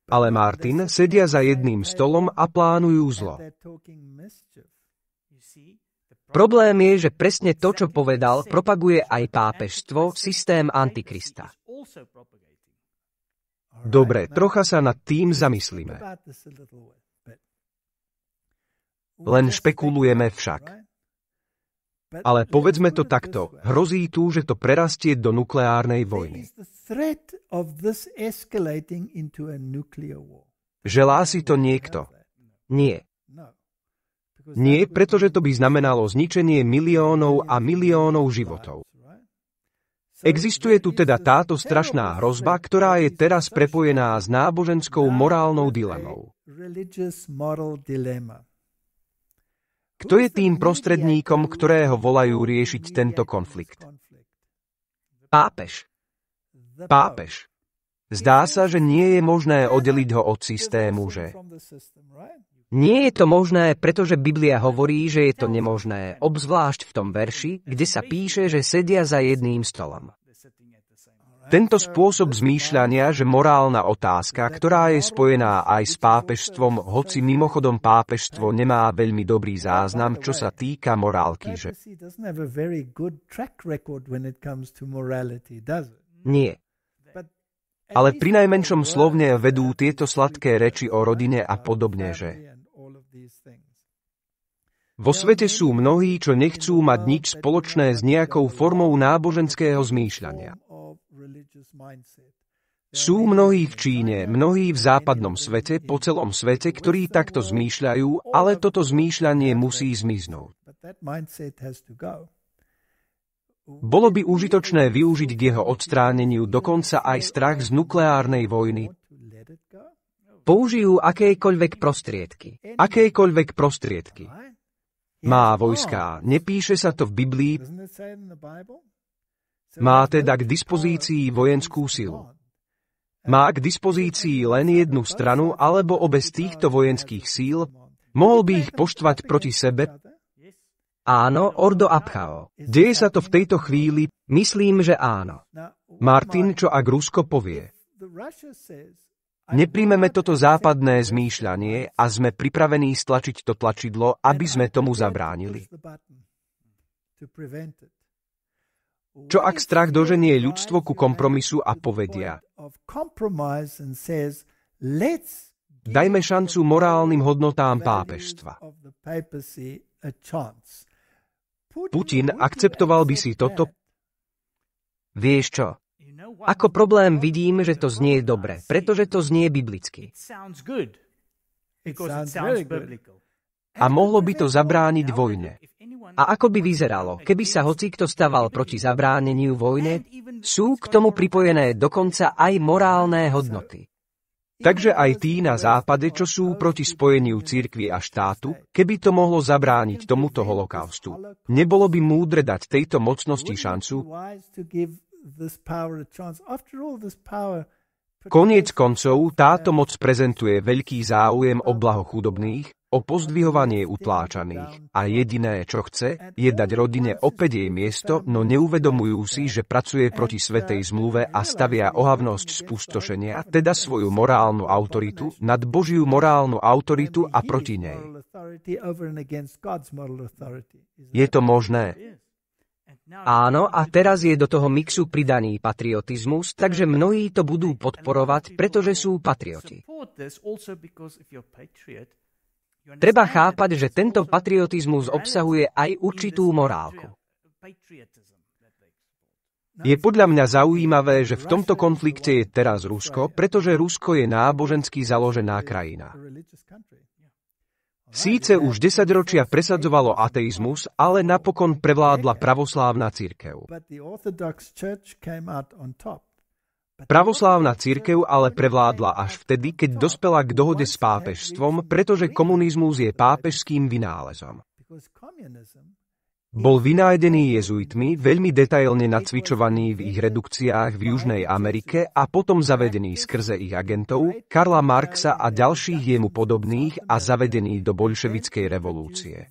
Ale Martin sedia za jedným stolom a plánujú zlo. Problém je, že presne to, čo povedal, propaguje aj pápežstvo, systém Antikrista. Dobre, trocha sa nad tým zamyslíme. Len špekulujeme však. Ale povedzme to takto, hrozí tu, že to prerastie do nukleárnej vojny. Želá si to niekto? Nie. Nie, pretože to by znamenalo zničenie miliónov a miliónov životov. Existuje tu teda táto strašná hrozba, ktorá je teraz prepojená s náboženskou morálnou dilemou. Kto je tým prostredníkom, ktorého volajú riešiť tento konflikt? Pápež. Pápež. Zdá sa, že nie je možné oddeliť ho od systému, že? Nie je to možné, pretože Biblia hovorí, že je to nemožné, obzvlášť v tom verši, kde sa píše, že sedia za jedným stolom. Tento spôsob zmýšľania, že morálna otázka, ktorá je spojená aj s pápežstvom, hoci mimochodom pápežstvo nemá veľmi dobrý záznam, čo sa týka morálky, že... Nie. Ale pri najmenšom slovne vedú tieto sladké reči o rodine a podobne, že... Vo svete sú mnohí, čo nechcú mať nič spoločné s nejakou formou náboženského zmýšľania. Sú mnohí v Číne, mnohí v západnom svete, po celom svete, ktorí takto zmýšľajú, ale toto zmýšľanie musí zmiznúť. Bolo by užitočné využiť k jeho odstráneniu dokonca aj strach z nukleárnej vojny. Použijú akékoľvek prostriedky. Akékoľvek prostriedky. Má no? vojská. Nepíše sa to v Biblii. Má teda k dispozícii vojenskú silu. Má k dispozícii len jednu stranu alebo obe z týchto vojenských síl, mohol by ich poštvať proti sebe? Áno, Ordo Abchao. Deje sa to v tejto chvíli? Myslím, že áno. Martin, čo ak Rusko povie? Nepríjmeme toto západné zmýšľanie a sme pripravení stlačiť to tlačidlo, aby sme tomu zabránili. Čo ak strach doženie ľudstvo ku kompromisu a povedia, dajme šancu morálnym hodnotám pápežstva. Putin akceptoval by si toto? Vieš čo? Ako problém vidím, že to znie dobre, pretože to znie biblicky. A mohlo by to zabrániť vojne. A ako by vyzeralo, keby sa hoci kto staval proti zabráneniu vojne, sú k tomu pripojené dokonca aj morálne hodnoty. Takže aj tí na západe, čo sú proti spojeniu církvy a štátu, keby to mohlo zabrániť tomuto holokaustu, nebolo by múdre dať tejto mocnosti šancu? Koniec koncov táto moc prezentuje veľký záujem o blaho chudobných, o pozdvihovanie utláčaných a jediné, čo chce, je dať rodine opäť jej miesto, no neuvedomujú si, že pracuje proti svetej zmluve a stavia ohavnosť spustošenia, teda svoju morálnu autoritu, nad Božiu morálnu autoritu a proti nej. Je to možné? Áno, a teraz je do toho mixu pridaný patriotizmus, takže mnohí to budú podporovať, pretože sú patrioti. Treba chápať, že tento patriotizmus obsahuje aj určitú morálku. Je podľa mňa zaujímavé, že v tomto konflikte je teraz Rusko, pretože Rusko je nábožensky založená krajina. Síce už desaťročia presadzovalo ateizmus, ale napokon prevládla pravoslávna církev. Pravoslávna církev ale prevládla až vtedy, keď dospela k dohode s pápežstvom, pretože komunizmus je pápežským vynálezom. Bol vynájdený jezuitmi, veľmi detailne nacvičovaný v ich redukciách v Južnej Amerike a potom zavedený skrze ich agentov, Karla Marxa a ďalších jemu podobných a zavedený do bolševickej revolúcie.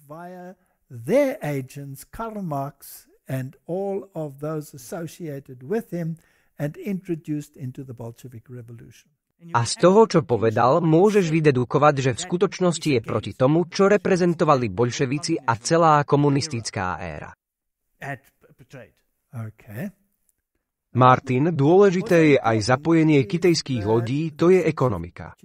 and introduced into the Bolshevik Revolution. A z toho, čo povedal, môžeš vydedukovať, že v skutočnosti je proti tomu, čo reprezentovali bolševici a celá komunistická éra. Okay. Martin, dôležité je aj zapojenie kitejských lodí, to je ekonomika.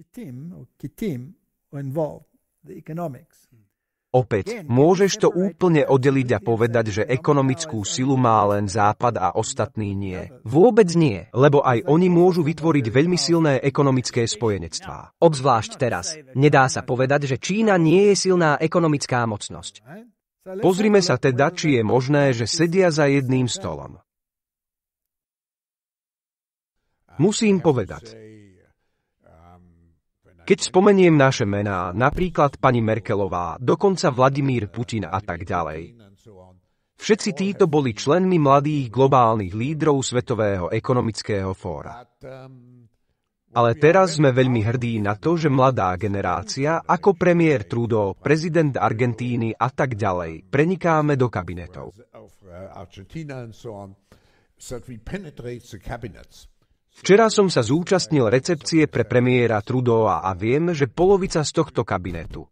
Opäť, môžeš to úplne oddeliť a povedať, že ekonomickú silu má len Západ a ostatní nie. Vôbec nie, lebo aj oni môžu vytvoriť veľmi silné ekonomické spojenectvá. Obzvlášť teraz. Nedá sa povedať, že Čína nie je silná ekonomická mocnosť. Pozrime sa teda, či je možné, že sedia za jedným stolom. Musím povedať, keď spomeniem naše mená, napríklad pani Merkelová, dokonca Vladimír Putin a tak ďalej. Všetci títo boli členmi mladých globálnych lídrov Svetového ekonomického fóra. Ale teraz sme veľmi hrdí na to, že mladá generácia, ako premiér Trudeau, prezident Argentíny a tak ďalej, prenikáme do kabinetov. Včera som sa zúčastnil recepcie pre premiéra Trudeau a viem, že polovica z tohto kabinetu.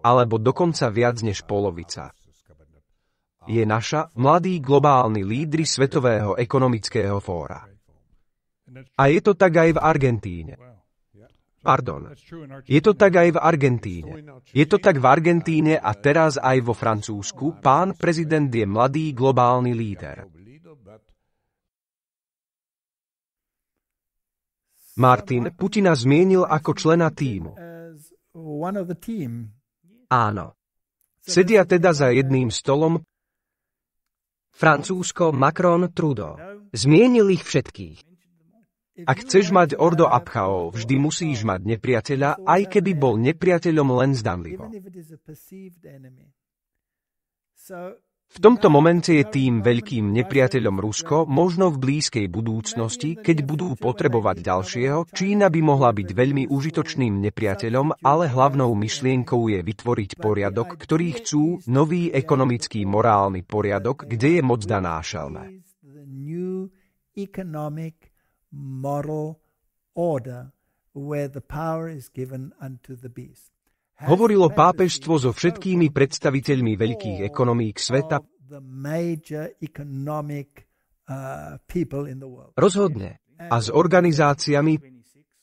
Alebo dokonca viac než polovica. Je naša, mladí globálni lídry Svetového ekonomického fóra. A je to tak aj v Argentíne. Pardon. Je to tak aj v Argentíne. Je to tak v Argentíne a teraz aj vo Francúzsku. Pán prezident je mladý globálny líder. Martin Putina zmienil ako člena týmu. Áno. Sedia teda za jedným stolom Francúzsko, Macron, Trudeau. Zmienil ich všetkých. Ak chceš mať Ordo Abchao, vždy musíš mať nepriateľa, aj keby bol nepriateľom len zdanlivo. V tomto momente je tým veľkým nepriateľom Rusko možno v blízkej budúcnosti, keď budú potrebovať ďalšieho, Čína by mohla byť veľmi užitočným nepriateľom, ale hlavnou myšlienkou je vytvoriť poriadok, ktorý chcú, nový ekonomický morálny poriadok, kde je moc daná moral order where the power is given unto the beast. Hovorilo pápežstvo so všetkými predstaviteľmi veľkých ekonomík sveta. Uh, Rozhodne. A s organizáciami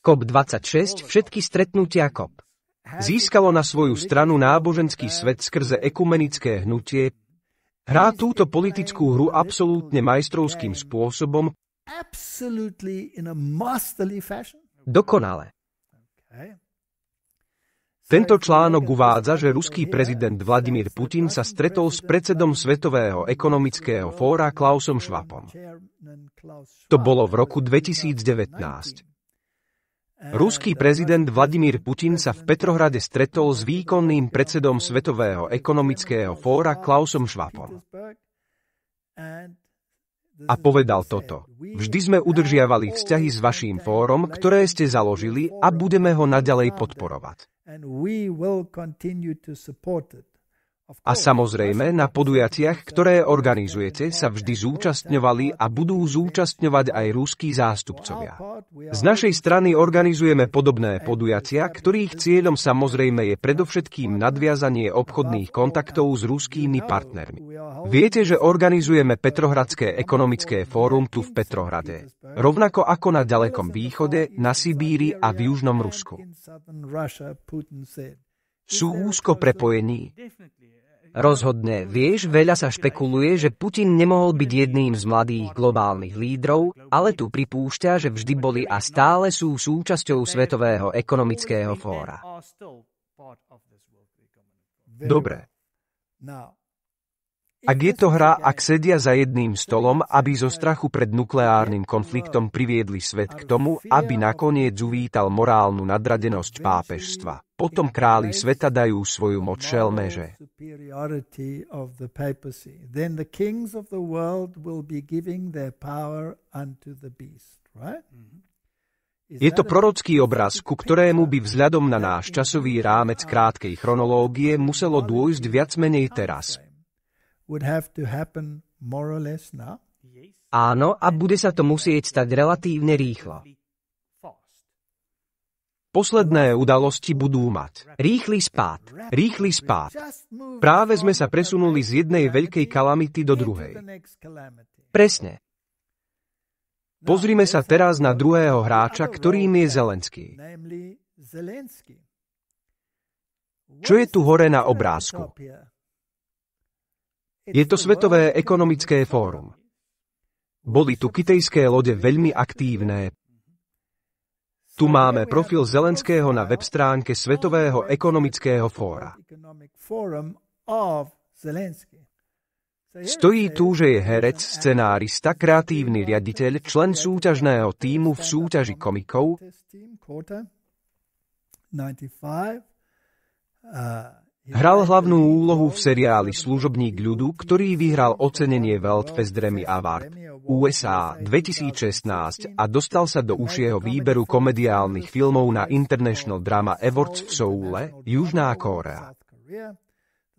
COP26 všetky stretnutia COP. Získalo na svoju stranu náboženský svet skrze ekumenické hnutie, hrá túto politickú hru absolútne majstrovským spôsobom, Dokonale. Tento článok uvádza, že ruský prezident Vladimír Putin sa stretol s predsedom Svetového ekonomického fóra Klausom Schwabom. To bolo v roku 2019. Ruský uh, prezident Vladimír Putin sa v Petrohrade stretol s výkonným predsedom Svetového ekonomického fóra Klausom Schwabom a povedal toto. Vždy sme udržiavali vzťahy s vaším fórom, ktoré ste založili a budeme ho naďalej podporovať. A samozrejme, na podujatiach, ktoré organizujete, sa vždy zúčastňovali a budú zúčastňovať aj rúskí zástupcovia. Z našej strany organizujeme podobné podujatia, ktorých cieľom samozrejme je predovšetkým nadviazanie obchodných kontaktov s rúskými partnermi. Viete, že organizujeme Petrohradské ekonomické fórum tu v Petrohrade, rovnako ako na Ďalekom východe, na Sibíri a v Južnom Rusku. Sú úzko prepojení. Rozhodne vieš, veľa sa špekuluje, že Putin nemohol byť jedným z mladých globálnych lídrov, ale tu pripúšťa, že vždy boli a stále sú súčasťou Svetového ekonomického fóra. Dobre. Ak je to hra, ak sedia za jedným stolom, aby zo strachu pred nukleárnym konfliktom priviedli svet k tomu, aby nakoniec uvítal morálnu nadradenosť pápežstva. Potom králi sveta dajú svoju moč šelmeže. Je to prorocký obraz, ku ktorému by vzhľadom na náš časový rámec krátkej chronológie muselo dôjsť viac menej teraz, Áno, a bude sa to musieť stať relatívne rýchlo. Posledné udalosti budú mať rýchly spád, rýchly spád. Práve sme sa presunuli z jednej veľkej kalamity do druhej. Presne. Pozrime sa teraz na druhého hráča, ktorým je Zelenský. Čo je tu hore na obrázku? Je to Svetové ekonomické fórum. Boli tu kitejské lode veľmi aktívne. Tu máme profil Zelenského na web stránke Svetového ekonomického fóra. Stojí tu, že je herec, scenárista, kreatívny riaditeľ, člen súťažného týmu v súťaži komikov, 95, Hral hlavnú úlohu v seriáli Služobník ľudu, ktorý vyhral ocenenie Weltfest Remy Award USA 2016 a dostal sa do užšieho výberu komediálnych filmov na International Drama Awards v Soule, Južná Kórea.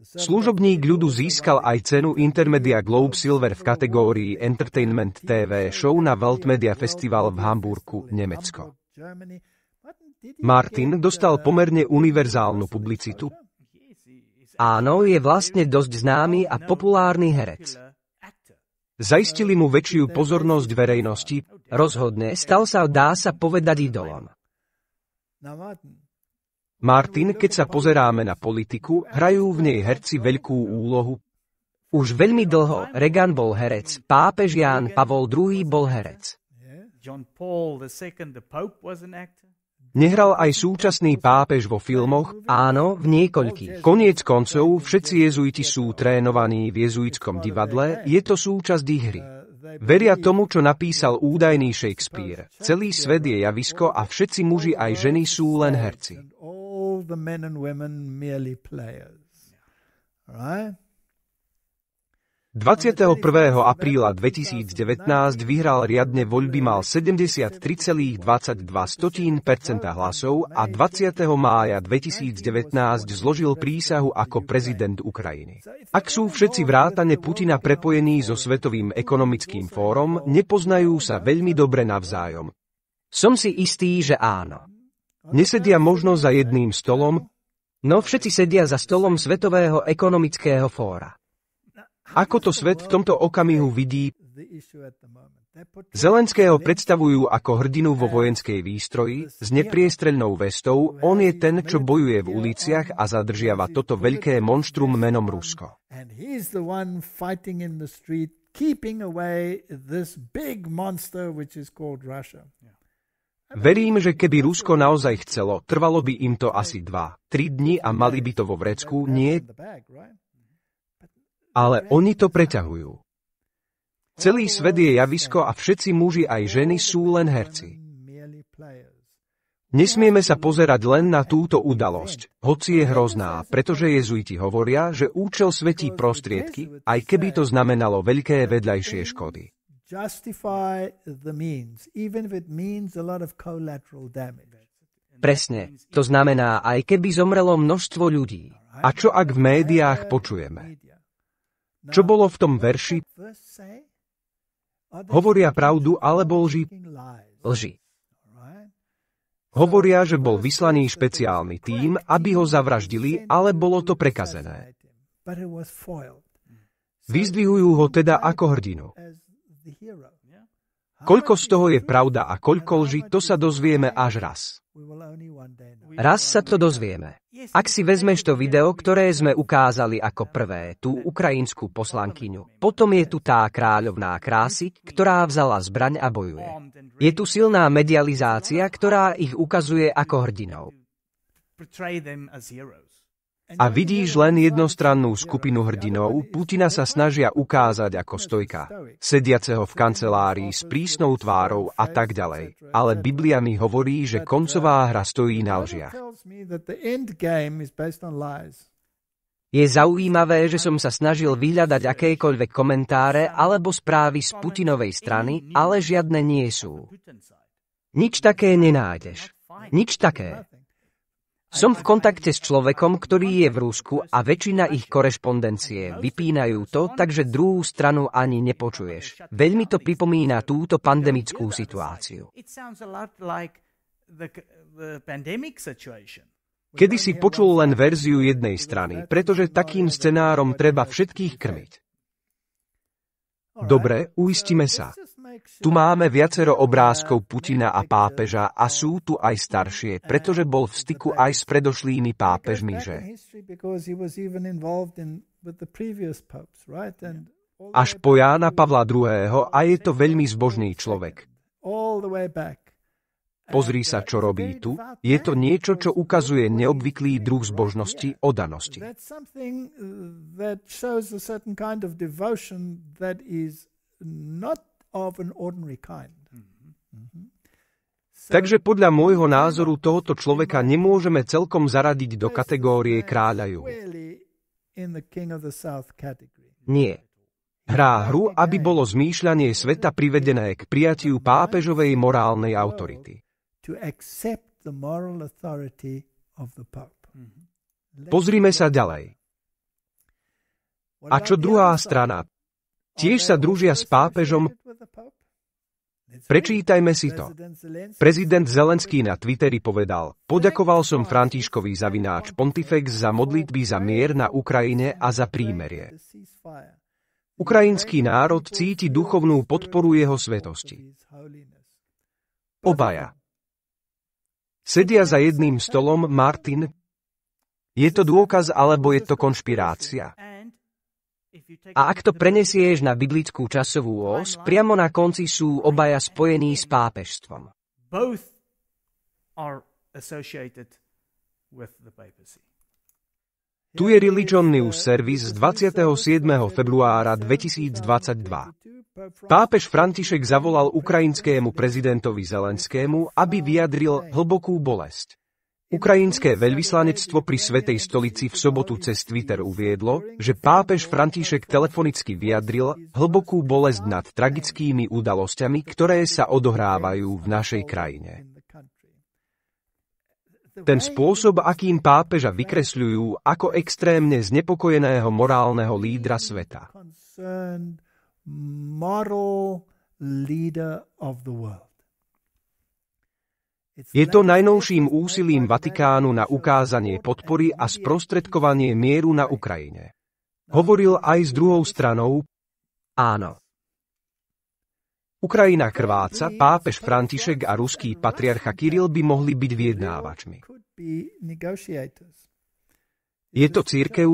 Služobník ľudu získal aj cenu Intermedia Globe Silver v kategórii Entertainment TV Show na Weltmedia Festival v Hamburgu, Nemecko. Martin dostal pomerne univerzálnu publicitu, Áno, je vlastne dosť známy a populárny herec. Zajistili mu väčšiu pozornosť verejnosti, rozhodne stal sa, dá sa povedať, idolom. Martin, keď sa pozeráme na politiku, hrajú v nej herci veľkú úlohu. Už veľmi dlho Reagan bol herec, pápež Ján Pavol II bol herec. John Paul II, the Pope, was an actor. Nehral aj súčasný pápež vo filmoch? Áno, v niekoľkých. Koniec koncov, všetci jezuiti sú trénovaní v jezuitskom divadle, je to súčasť ich hry. Veria tomu, čo napísal údajný Shakespeare. Celý svet je javisko a všetci muži aj ženy sú len herci. Right? 21. apríla 2019 vyhral riadne voľby mal 73,22% hlasov a 20. mája 2019 zložil prísahu ako prezident Ukrajiny. Ak sú všetci vrátane Putina prepojení so Svetovým ekonomickým fórom, nepoznajú sa veľmi dobre navzájom. Som si istý, že áno. Nesedia možno za jedným stolom, no všetci sedia za stolom Svetového ekonomického fóra. Ako to svet v tomto okamihu vidí, Zelenského predstavujú ako hrdinu vo vojenskej výstroji s nepriestrelnou vestou, on je ten, čo bojuje v uliciach a zadržiava toto veľké monštrum menom Rusko. Verím, že keby Rusko naozaj chcelo, trvalo by im to asi 2-3 dni a mali by to vo vrecku, nie ale oni to preťahujú. Celý svet je javisko a všetci muži aj ženy sú len herci. Nesmieme sa pozerať len na túto udalosť, hoci je hrozná, pretože jezuiti hovoria, že účel svetí prostriedky, aj keby to znamenalo veľké vedľajšie škody. Presne, to znamená, aj keby zomrelo množstvo ľudí. A čo ak v médiách počujeme? Čo bolo v tom verši? Hovoria pravdu alebo lži? Lži. Hovoria, že bol vyslaný špeciálny tým, aby ho zavraždili, ale bolo to prekazené. Vyzdvihujú ho teda ako hrdinu. Koľko z toho je pravda a koľko lži, to sa dozvieme až raz. Raz sa to dozvieme. Ak si vezmeš to video, ktoré sme ukázali ako prvé, tú ukrajinskú poslankyňu, potom je tu tá kráľovná krásy, ktorá vzala zbraň a bojuje. Je tu silná medializácia, ktorá ich ukazuje ako hrdinov. portray them as heroes. A vidíš len jednostrannú skupinu hrdinov, Putina sa snažia ukázať ako stojka, sediaceho v kancelárii s prísnou tvárou a tak ďalej. Ale Biblia mi hovorí, že koncová hra stojí na lžiach. Je zaujímavé, že som sa snažil vyhľadať akékoľvek komentáre alebo správy z Putinovej strany, ale žiadne nie sú. Nič také nenájdeš. Nič také. Som v kontakte s človekom, ktorý je v Rusku a väčšina ich korešpondencie. Vypínajú to, takže druhú stranu ani nepočuješ. Veľmi to pripomína túto pandemickú situáciu. Kedy si počul len verziu jednej strany, pretože takým scenárom treba všetkých krmiť. Dobre, uistíme sa. Tu máme viacero obrázkov Putina a pápeža a sú tu aj staršie, pretože bol v styku aj s predošlými pápežmi, že? Až po Jána Pavla II. a je to veľmi zbožný človek. Pozri sa, čo robí tu. Je to niečo, čo ukazuje neobvyklý druh zbožnosti, odanosti. not of an ordinary kind. Mhm. Mhm. Takže podľa môjho názoru tohoto človeka nemôžeme celkom zaradiť do kategórie kráľajú. Nie. Hrá hru, aby bolo zmýšľanie sveta privedené k prijatiu pápežovej morálnej autority. Mhm. Pozrime sa ďalej. A čo druhá strana, Tiež sa družia s pápežom. Prečítajme si to. Prezident Zelenský na Twitteri povedal, poďakoval som Františkovi zavináč Pontifex za modlitby za mier na Ukrajine a za prímerie. Ukrajinský národ cíti duchovnú podporu jeho svetosti. Obaja. Sedia za jedným stolom Martin. Je to dôkaz alebo je to konšpirácia? A ak to prenesieš na biblickú časovú os, priamo na konci sú obaja spojení s pápežstvom. Tu je Religion News Service z 27. februára 2022. Pápež František zavolal ukrajinskému prezidentovi Zelenskému, aby vyjadril hlbokú bolesť. Ukrajinské veľvyslanectvo pri Svetej stolici v sobotu cez Twitter uviedlo, že pápež František telefonicky vyjadril hlbokú bolesť nad tragickými udalosťami, ktoré sa odohrávajú v našej krajine. Ten spôsob, akým pápeža vykresľujú ako extrémne znepokojeného morálneho lídra sveta. moral leader of the world. Je to najnovším úsilím Vatikánu na ukázanie podpory a sprostredkovanie mieru na Ukrajine. Hovoril aj s druhou stranou, áno. Ukrajina krváca, pápež František a ruský patriarcha Kiril by mohli byť vyjednávačmi. Je to církev?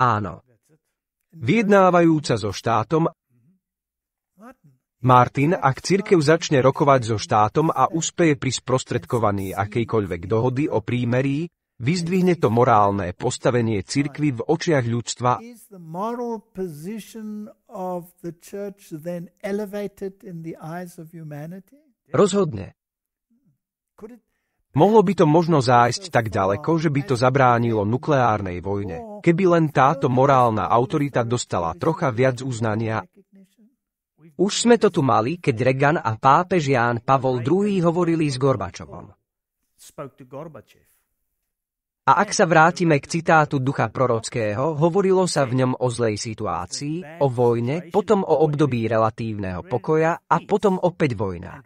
Áno. Vyjednávajúca so štátom Martin, ak cirkev začne rokovať so štátom a uspeje pri sprostredkovaní akejkoľvek dohody o prímerí, vyzdvihne to morálne postavenie cirkvy v očiach ľudstva Rozhodne. Mohlo by to možno zájsť tak ďaleko, že by to zabránilo nukleárnej vojne, keby len táto morálna autorita dostala trocha viac uznania už sme to tu mali, keď Reagan a pápež Ján Pavol II hovorili s Gorbačovom. A ak sa vrátime k citátu ducha prorockého, hovorilo sa v ňom o zlej situácii, o vojne, potom o období relatívneho pokoja a potom opäť vojna.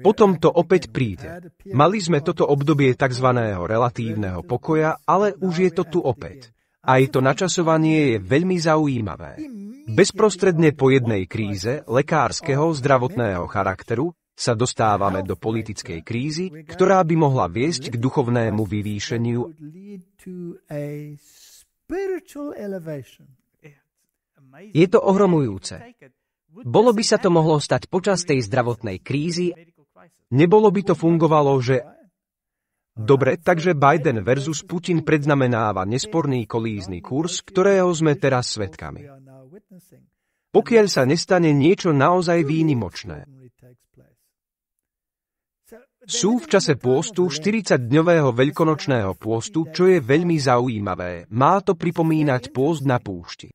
Potom to opäť príde. Mali sme toto obdobie tzv. relatívneho pokoja, ale už je to tu opäť. Aj to načasovanie je veľmi zaujímavé. Bezprostredne po jednej kríze lekárskeho zdravotného charakteru sa dostávame do politickej krízy, ktorá by mohla viesť k duchovnému vyvýšeniu. Je to ohromujúce. Bolo by sa to mohlo stať počas tej zdravotnej krízy, nebolo by to fungovalo, že Dobre, takže Biden versus Putin predznamenáva nesporný kolízny kurz, ktorého sme teraz svetkami. Pokiaľ sa nestane niečo naozaj výnimočné. Sú v čase pôstu 40-dňového veľkonočného pôstu, čo je veľmi zaujímavé. Má to pripomínať pôst na púšti.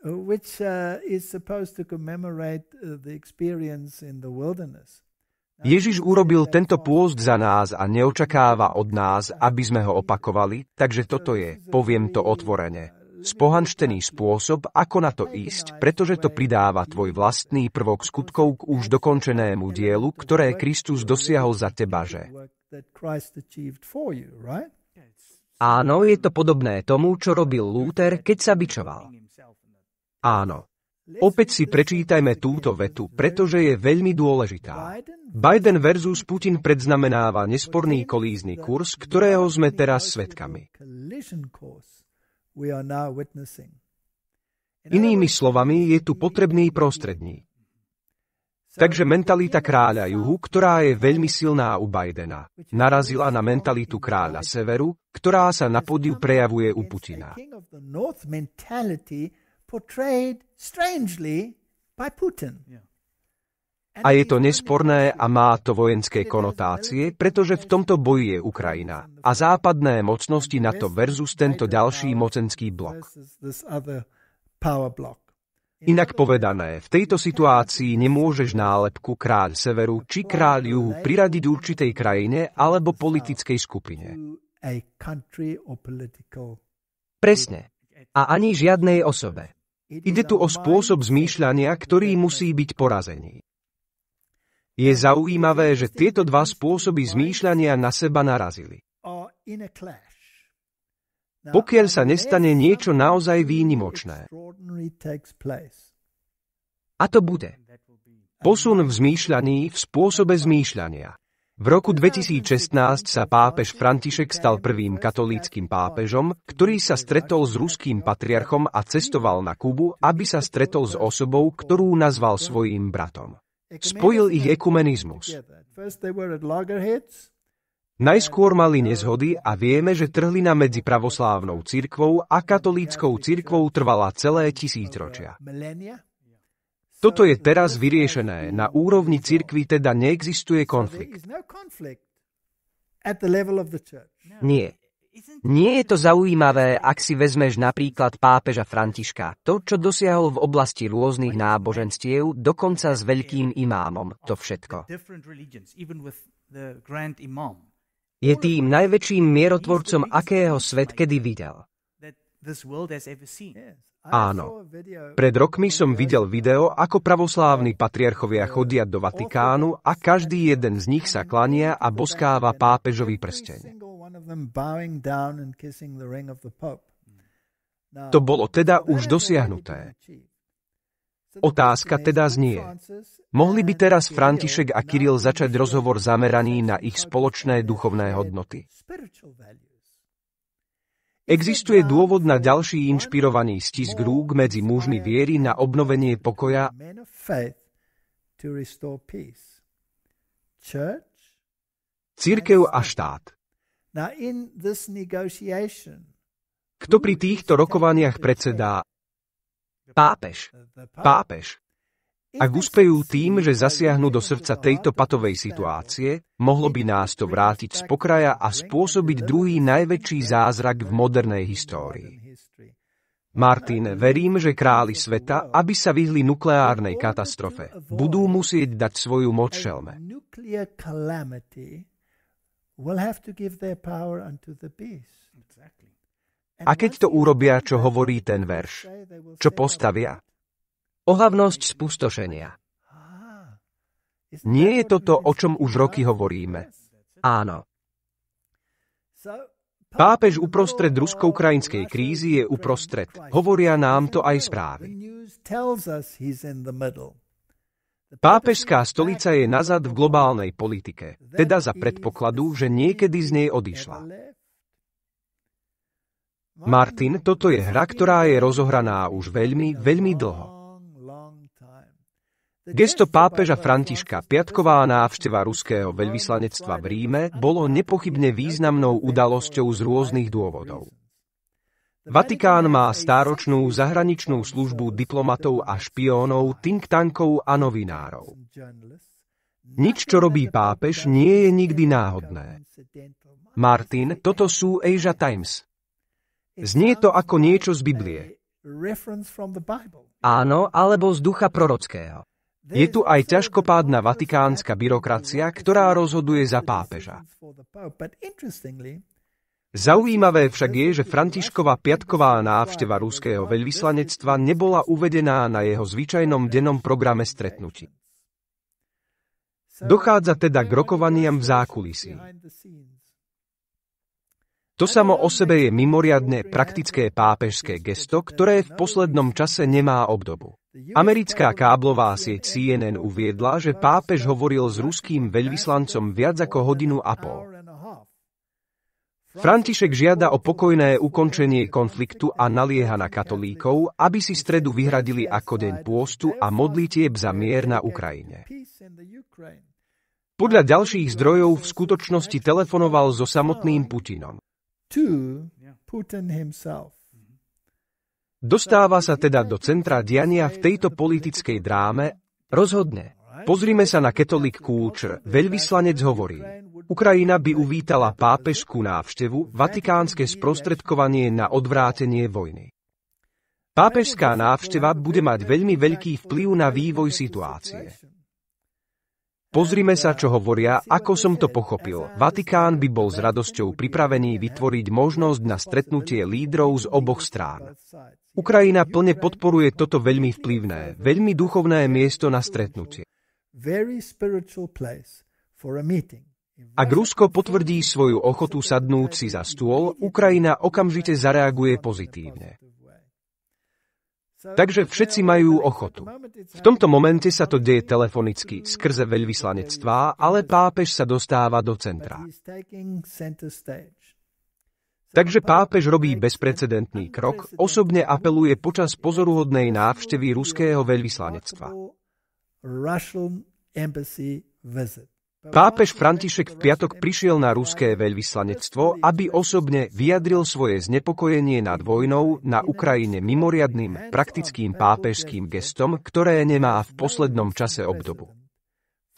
Which, uh, is supposed to commemorate uh, the experience in the wilderness. Ježiš urobil tento pôst za nás a neočakáva od nás, aby sme ho opakovali, takže toto je, poviem to otvorene, spohanštený spôsob, ako na to ísť, pretože to pridáva tvoj vlastný prvok skutkov k už dokončenému dielu, ktoré Kristus dosiahol za teba, že? Áno, je to podobné tomu, čo robil Luther, keď sa bičoval. Áno, Opäť si prečítajme túto vetu, pretože je veľmi dôležitá. Biden versus Putin predznamenáva nesporný kolízny kurz, ktorého sme teraz svetkami. Inými slovami, je tu potrebný prostredník. Takže mentalita kráľa juhu, ktorá je veľmi silná u Bidena, narazila na mentalitu kráľa severu, ktorá sa na podiu prejavuje u Putina portrayed strangely by Putin. Yeah. A je to nesporné a má to vojenské konotácie, pretože v tomto boji je Ukrajina a západné mocnosti na to versus tento ďalší mocenský blok. Inak povedané, v tejto situácii nemôžeš nálepku kráľ severu či kráľ juhu priradiť určitej krajine alebo politickej skupine. Presne. A ani žiadnej osobe. Ide tu o spôsob zmýšľania, ktorý musí byť porazený. Je zaujímavé, že tieto dva spôsoby zmýšľania na seba narazili. Pokiaľ sa nestane niečo naozaj výnimočné. A to bude. Posun v zmýšľaní, v spôsobe zmýšľania. V roku 2016 sa pápež František stal prvým katolíckým pápežom, ktorý sa stretol s ruským patriarchom a cestoval na Kubu, aby sa stretol s osobou, ktorú nazval svojim bratom. Spojil ich ekumenizmus. Najskôr mali nezhody a vieme, že trhlina medzi pravoslávnou cirkvou a katolíckou cirkvou trvala celé tisícročia. Toto je teraz vyriešené. Na úrovni cirkvi teda neexistuje konflikt. No no. Nie. Nie je to zaujímavé, ak si vezmeš napríklad pápeža Františka. To, čo dosiahol v oblasti rôznych náboženstiev, dokonca s veľkým imámom, to všetko. Je tým najväčším mierotvorcom, akého svet kedy videl. Áno. Pred rokmi som videl video, ako pravoslávni patriarchovia e, chodia do Vatikánu a každý jeden z nich sa klania a boskáva pápežový prsteň. To bolo teda už dosiahnuté. Otázka teda znie, mohli by teraz František a Kiril začať rozhovor zameraný na ich spoločné duchovné hodnoty. Existuje dôvod na ďalší inšpirovaný stisk rúk medzi mužmi viery na obnovenie pokoja Církev a štát. Kto pri týchto rokovaniach predsedá? Pápež. Pápež. Ak uspejú tým, že zasiahnu do srdca tejto patovej situácie, mohlo by nás to vrátiť z pokraja a spôsobiť druhý najväčší zázrak v modernej histórii. Martin, verím, že králi sveta, aby sa vyhli nukleárnej katastrofe, budú musieť dať svoju moc šelme. A keď to urobia, čo hovorí ten verš? Čo postavia? Ohavnosť spustošenia. Nie je toto, o čom už roky hovoríme. Áno. Pápež uprostred rusko-ukrajinskej krízy je uprostred. Hovoria nám to aj správy. Pápežská stolica je nazad v globálnej politike, teda za predpokladu, že niekedy z nej odišla. Martin, toto je hra, ktorá je rozohraná už veľmi, veľmi dlho. Gesto pápeža Františka, piatková návšteva ruského veľvyslanectva v Ríme, bolo nepochybne významnou udalosťou z rôznych dôvodov. Vatikán má stáročnú zahraničnú službu diplomatov a špiónov, think tankov a novinárov. Nič, čo robí pápež, nie je nikdy náhodné. Martin, toto sú Asia Times. Znie to ako niečo z Biblie. Áno, alebo z ducha prorockého. Je tu aj ťažkopádna vatikánska byrokracia, ktorá rozhoduje za pápeža. Zaujímavé však je, že Františkova piatková návšteva ruského veľvyslanectva nebola uvedená na jeho zvyčajnom dennom programe stretnutí. Dochádza teda k rokovaniam v zákulisí. To samo o sebe je mimoriadne praktické pápežské gesto, ktoré v poslednom čase nemá obdobu. Americká káblová sieť CNN uviedla, že pápež hovoril s ruským veľvyslancom viac ako hodinu a pol. František žiada o pokojné ukončenie konfliktu a nalieha na katolíkov, aby si stredu vyhradili ako deň pôstu a modlitieb za mier na Ukrajine. Podľa ďalších zdrojov v skutočnosti telefonoval so samotným Putinom. Dostáva sa teda do centra diania v tejto politickej dráme? Rozhodne. Pozrime sa na Ketolik Kúč, veľvyslanec hovorí. Ukrajina by uvítala pápežskú návštevu, vatikánske sprostredkovanie na odvrátenie vojny. Pápežská návšteva bude mať veľmi veľký vplyv na vývoj situácie. Pozrime sa, čo hovoria, ako som to pochopil. Vatikán by bol s radosťou pripravený vytvoriť možnosť na stretnutie lídrov z oboch strán. Ukrajina plne podporuje toto veľmi vplyvné, veľmi duchovné miesto na stretnutie. Ak Rusko potvrdí svoju ochotu sadnúť si za stôl, Ukrajina okamžite zareaguje pozitívne. Takže všetci majú ochotu. V tomto momente sa to deje telefonicky, skrze veľvyslanectvá, ale pápež sa dostáva do centra. Takže pápež robí bezprecedentný krok, osobne apeluje počas pozoruhodnej návštevy ruského veľvyslanectva. Pápež František v piatok prišiel na ruské veľvyslanectvo, aby osobne vyjadril svoje znepokojenie nad vojnou na Ukrajine mimoriadným praktickým pápežským gestom, ktoré nemá v poslednom čase obdobu.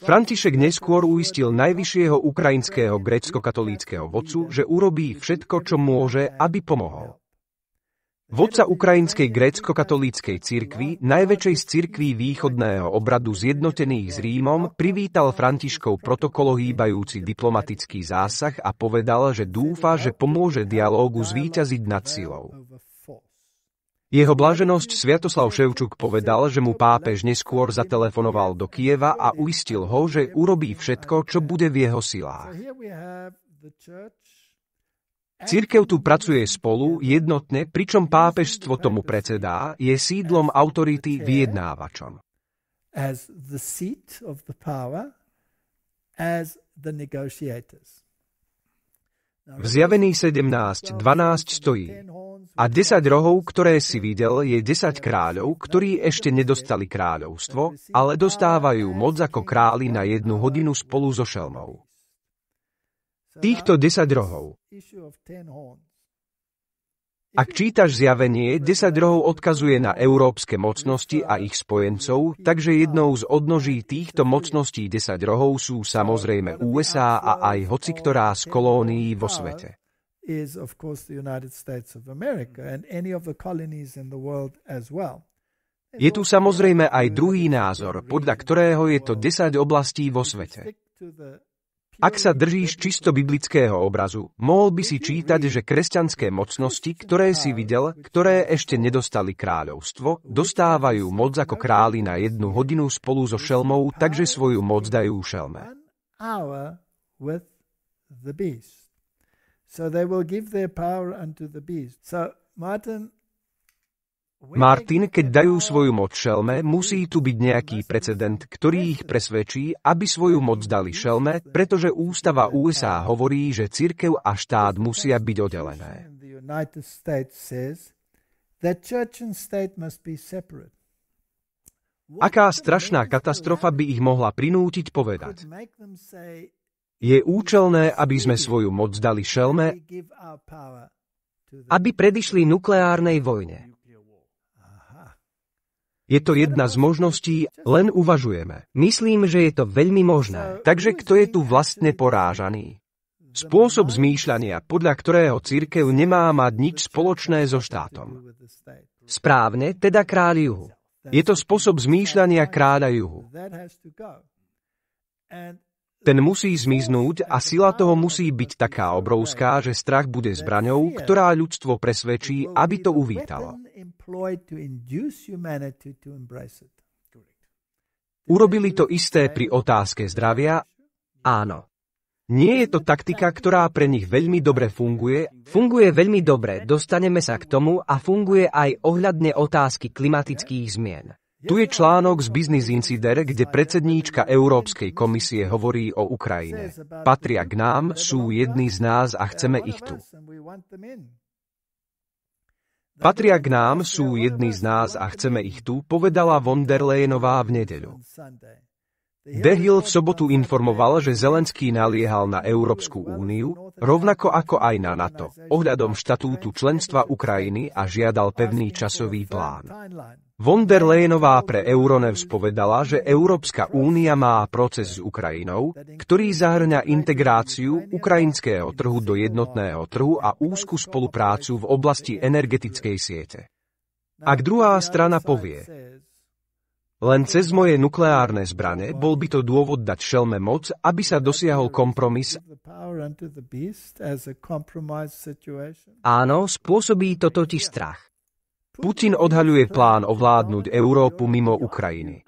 František neskôr uistil najvyššieho ukrajinského grecko katolíckého vodcu, že urobí všetko, čo môže, aby pomohol. Vodca ukrajinskej grécko-katolíckej cirkvi, najväčšej z cirkví východného obradu zjednotených s Rímom, privítal Františkov protokolo hýbajúci diplomatický zásah a povedal, že dúfa, že pomôže dialógu zvíťaziť nad silou. Jeho blaženosť Sviatoslav Ševčuk povedal, že mu pápež neskôr zatelefonoval do Kieva a uistil ho, že urobí všetko, čo bude v jeho silách. Církev tu pracuje spolu, jednotne, pričom pápežstvo tomu predsedá, je sídlom autority vyjednávačom. As the seat of the power, as the negotiators. V zjavení 17.12 stojí a 10 rohov, ktoré si videl, je 10 kráľov, ktorí ešte nedostali kráľovstvo, ale dostávajú moc ako králi na jednu hodinu spolu so šelmou. Týchto 10 rohov ak čítaš zjavenie, 10 rohov odkazuje na európske mocnosti a ich spojencov, takže jednou z odnoží týchto mocností 10 rohov sú samozrejme USA a aj hoci ktorá z kolónií vo svete. Je tu samozrejme aj druhý názor, podľa ktorého je to 10 oblastí vo svete. Ak sa držíš čisto biblického obrazu, mohol by si čítať, že kresťanské mocnosti, ktoré si videl, ktoré ešte nedostali kráľovstvo, dostávajú moc ako králi na jednu hodinu spolu so šelmou, takže svoju moc dajú šelme. So they will give their power unto the beast. So Martin Martin, keď dajú svoju moc šelme, musí tu byť nejaký precedent, ktorý ich presvedčí, aby svoju moc dali šelme, pretože ústava USA hovorí, že cirkev a štát musia byť oddelené. Aká strašná katastrofa by ich mohla prinútiť povedať? Je účelné, aby sme svoju moc dali šelme, aby predišli nukleárnej vojne. Je to jedna z možností, len uvažujeme. Myslím, že je to veľmi možné. Takže kto je tu vlastne porážaný? Spôsob zmýšľania, podľa ktorého církev nemá mať nič spoločné so štátom. Správne, teda kráľ juhu. Je to spôsob zmýšľania kráľa juhu. Ten musí zmiznúť a sila toho musí byť taká obrovská, že strach bude zbraňou, ktorá ľudstvo presvedčí, aby to uvítalo. Urobili to isté pri otázke zdravia? Áno. Nie je to taktika, ktorá pre nich veľmi dobre funguje? Funguje veľmi dobre, dostaneme sa k tomu a funguje aj ohľadne otázky klimatických zmien. Tu je článok z Business Insider, kde predsedníčka Európskej komisie hovorí o Ukrajine. Patria k nám, sú jedni z nás a chceme ich tu. Patria k nám, sú jedni z nás a chceme ich tu, povedala von der Leyenová v nedeľu. De Hill v sobotu informoval, že Zelenský naliehal na Európsku úniu, rovnako ako aj na NATO, ohľadom štatútu členstva Ukrajiny a žiadal pevný časový plán. Von der Leyenová pre Euronev spovedala, že Európska únia má proces s Ukrajinou, ktorý zahrňa integráciu ukrajinského trhu do jednotného trhu a úzku spoluprácu v oblasti energetickej siete. Ak druhá strana povie, len cez moje nukleárne zbrane bol by to dôvod dať šelme moc, aby sa dosiahol kompromis. Áno, spôsobí to totiž strach. Putin odhaľuje plán ovládnuť Európu mimo Ukrajiny.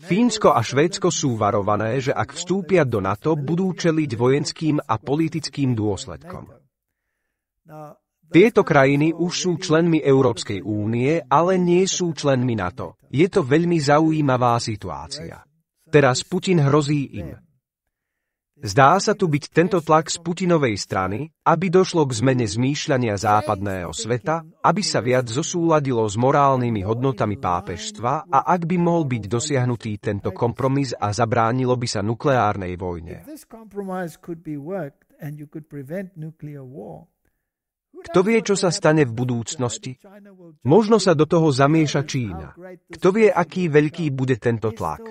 Fínsko a Švédsko sú varované, že ak vstúpia do NATO, budú čeliť vojenským a politickým dôsledkom. Tieto krajiny už sú členmi Európskej únie, ale nie sú členmi NATO. Je to veľmi zaujímavá situácia. Teraz Putin hrozí im. Zdá sa tu byť tento tlak z Putinovej strany, aby došlo k zmene zmýšľania západného sveta, aby sa viac zosúladilo s morálnymi hodnotami pápežstva a ak by mohol byť dosiahnutý tento kompromis a zabránilo by sa nukleárnej vojne. Kto vie, čo sa stane v budúcnosti? Možno sa do toho zamieša Čína. Kto vie, aký veľký bude tento tlak?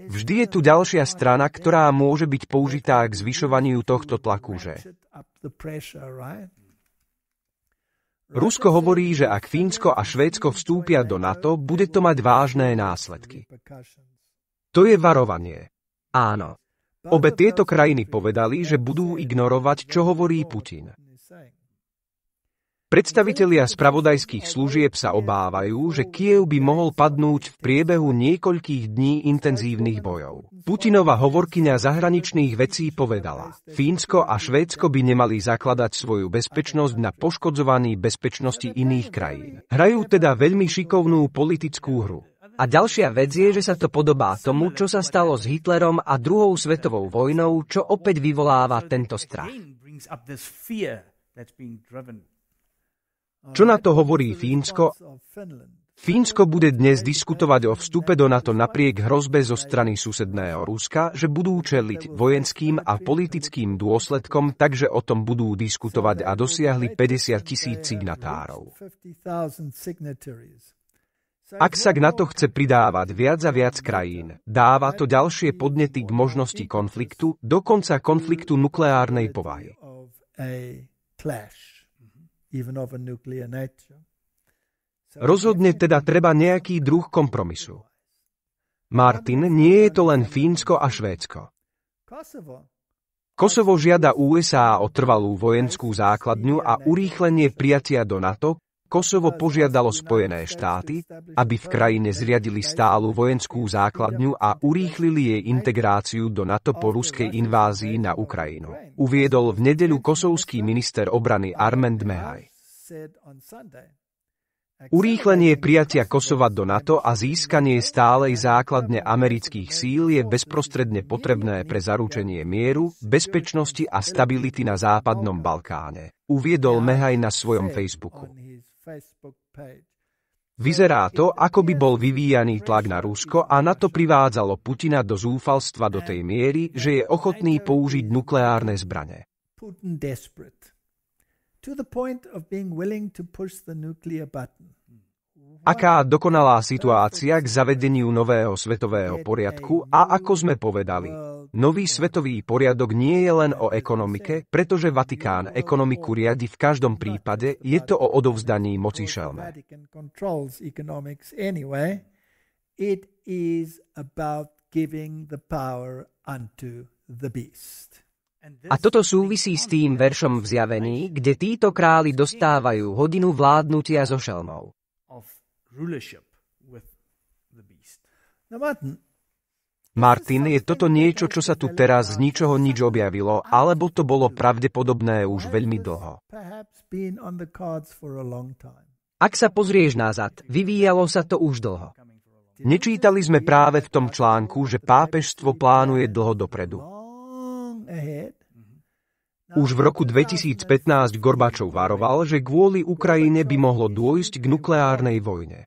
Vždy je tu ďalšia strana, ktorá môže byť použitá k zvyšovaniu tohto tlaku, že? Rusko hovorí, že ak Fínsko a Švédsko vstúpia do NATO, bude to mať vážne následky. To je varovanie. Áno. Obe tieto krajiny povedali, že budú ignorovať, čo hovorí Putin. Predstavitelia spravodajských služieb sa obávajú, že Kiev by mohol padnúť v priebehu niekoľkých dní intenzívnych bojov. Putinova hovorkyňa zahraničných vecí povedala, Fínsko a Švédsko by nemali zakladať svoju bezpečnosť na poškodzovaní bezpečnosti iných krajín. Hrajú teda veľmi šikovnú politickú hru. A ďalšia vec je, že sa to podobá tomu, čo sa stalo s Hitlerom a druhou svetovou vojnou, čo opäť vyvoláva tento strach. Čo na to hovorí Fínsko? Fínsko bude dnes diskutovať o vstupe do NATO napriek hrozbe zo strany susedného Ruska, že budú čeliť vojenským a politickým dôsledkom, takže o tom budú diskutovať a dosiahli 50 tisíc signatárov. Ak sa k NATO chce pridávať viac a viac krajín, dáva to ďalšie podnety k možnosti konfliktu, dokonca konfliktu nukleárnej povahy. Rozhodne teda treba nejaký druh kompromisu. Martin, nie je to len Fínsko a Švédsko. Kosovo žiada USA o trvalú vojenskú základňu a urýchlenie prijatia do NATO, Kosovo požiadalo Spojené štáty, aby v krajine zriadili stálu vojenskú základňu a urýchlili jej integráciu do NATO po ruskej invázii na Ukrajinu. Uviedol v nedeľu kosovský minister obrany Armen Dmehaj. Urýchlenie prijatia Kosova do NATO a získanie stálej základne amerických síl je bezprostredne potrebné pre zaručenie mieru, bezpečnosti a stability na Západnom Balkáne, uviedol Mehaj na svojom Facebooku. Vyzerá to, ako by bol vyvíjaný tlak na Rusko a na to privádzalo Putina do zúfalstva do tej miery, že je ochotný použiť nukleárne zbrane. To the point of being willing to push the nuclear button. Aká dokonalá situácia k zavedeniu nového svetového poriadku a ako sme povedali, nový svetový poriadok nie je len o ekonomike, pretože Vatikán ekonomiku riadi v každom prípade, je to o odovzdaní moci šelme. A toto súvisí s tým veršom v zjavení, kde títo králi dostávajú hodinu vládnutia so šelmou rulership with the beast. Now, Martin, Martin, je toto niečo, čo sa tu teraz z ničoho nič objavilo, alebo to bolo pravdepodobné už veľmi dlho? Ak sa pozrieš nazad, vyvíjalo sa to už dlho. Nečítali sme práve v tom článku, že pápežstvo plánuje dlho dopredu. Už v roku 2015 Gorbačov varoval, že kvôli Ukrajine by mohlo dôjsť k nukleárnej vojne.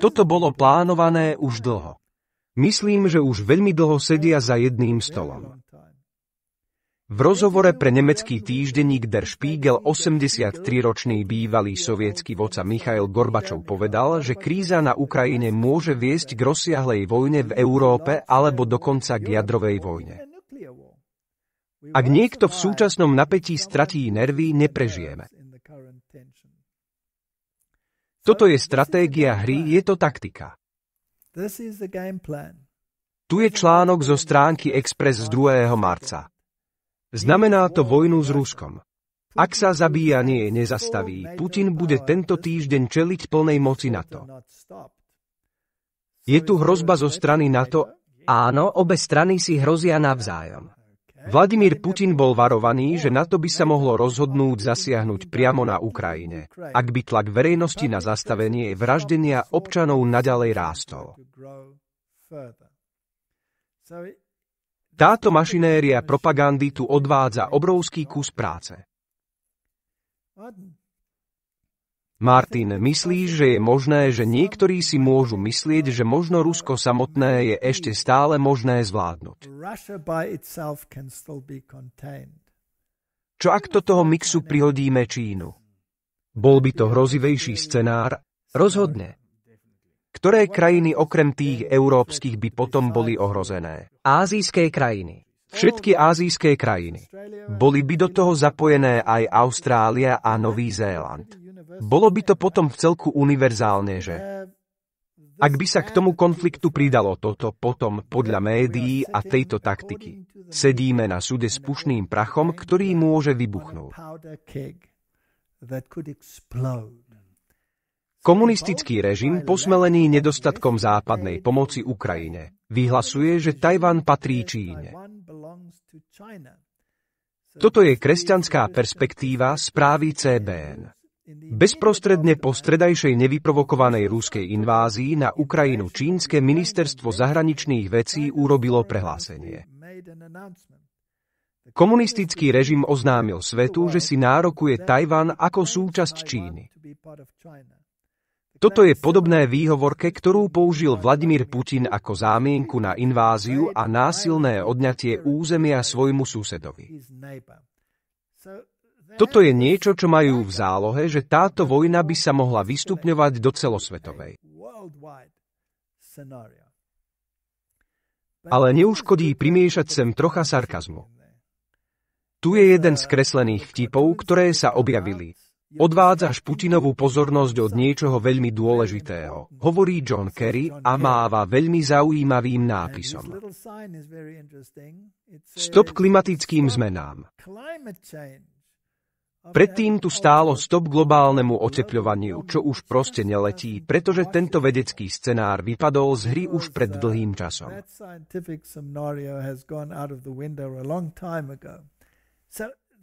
Toto bolo plánované už dlho. Myslím, že už veľmi dlho sedia za jedným stolom. V rozhovore pre nemecký týždenník Der Spiegel 83-ročný bývalý sovietský voca Michail Gorbačov povedal, že kríza na Ukrajine môže viesť k rozsiahlej vojne v Európe alebo dokonca k jadrovej vojne. Ak niekto v súčasnom napätí stratí nervy, neprežijeme. Toto je stratégia hry, je to taktika. Tu je článok zo stránky Express z 2. marca. Znamená to vojnu s Ruskom. Ak sa zabíjanie nezastaví, Putin bude tento týždeň čeliť plnej moci NATO. Je tu hrozba zo strany NATO? Áno, obe strany si hrozia navzájom. Vladimír Putin bol varovaný, že na to by sa mohlo rozhodnúť zasiahnuť priamo na Ukrajine, ak by tlak verejnosti na zastavenie vraždenia občanov naďalej rástol. Táto mašinéria propagandy tu odvádza obrovský kus práce. Martin, myslíš, že je možné, že niektorí si môžu myslieť, že možno Rusko samotné je ešte stále možné zvládnuť? Čo ak do toho mixu prihodíme Čínu? Bol by to hrozivejší scenár? Rozhodne. Ktoré krajiny okrem tých európskych by potom boli ohrozené? Ázijské krajiny. Všetky ázijské krajiny. Boli by do toho zapojené aj Austrália a Nový Zéland. Bolo by to potom v celku univerzálne, že? Ak by sa k tomu konfliktu pridalo toto potom podľa médií a tejto taktiky, sedíme na súde s pušným prachom, ktorý môže vybuchnúť. Komunistický režim, posmelený nedostatkom západnej pomoci Ukrajine, vyhlasuje, že Tajván patrí Číne. Toto je kresťanská perspektíva správy CBN. Bezprostredne po stredajšej nevyprovokovanej ruskej invázii na Ukrajinu čínske ministerstvo zahraničných vecí urobilo prehlásenie. Komunistický režim oznámil svetu, že si nárokuje Tajván ako súčasť Číny. Toto je podobné výhovorke, ktorú použil Vladimír Putin ako zámienku na inváziu a násilné odňatie územia svojmu susedovi. Toto je niečo, čo majú v zálohe, že táto vojna by sa mohla vystupňovať do celosvetovej. Ale neuškodí primiešať sem trocha sarkazmu. Tu je jeden z kreslených vtipov, ktoré sa objavili. Odvádzaš Putinovú pozornosť od niečoho veľmi dôležitého, hovorí John Kerry a máva veľmi zaujímavým nápisom. Stop klimatickým zmenám. Predtým tu stálo stop globálnemu otepľovaniu, čo už proste neletí, pretože tento vedecký scenár vypadol z hry už pred dlhým časom.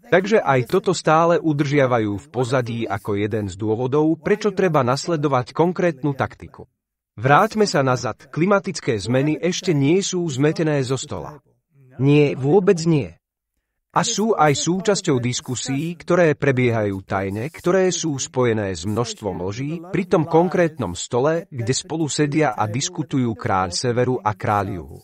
Takže aj toto stále udržiavajú v pozadí ako jeden z dôvodov, prečo treba nasledovať konkrétnu taktiku. Vráťme sa nazad, klimatické zmeny ešte nie sú zmetené zo stola. Nie, vôbec nie. A sú aj súčasťou diskusí, ktoré prebiehajú tajne, ktoré sú spojené s množstvom loží pri tom konkrétnom stole, kde spolu sedia a diskutujú kráľ severu a kráľ juhu.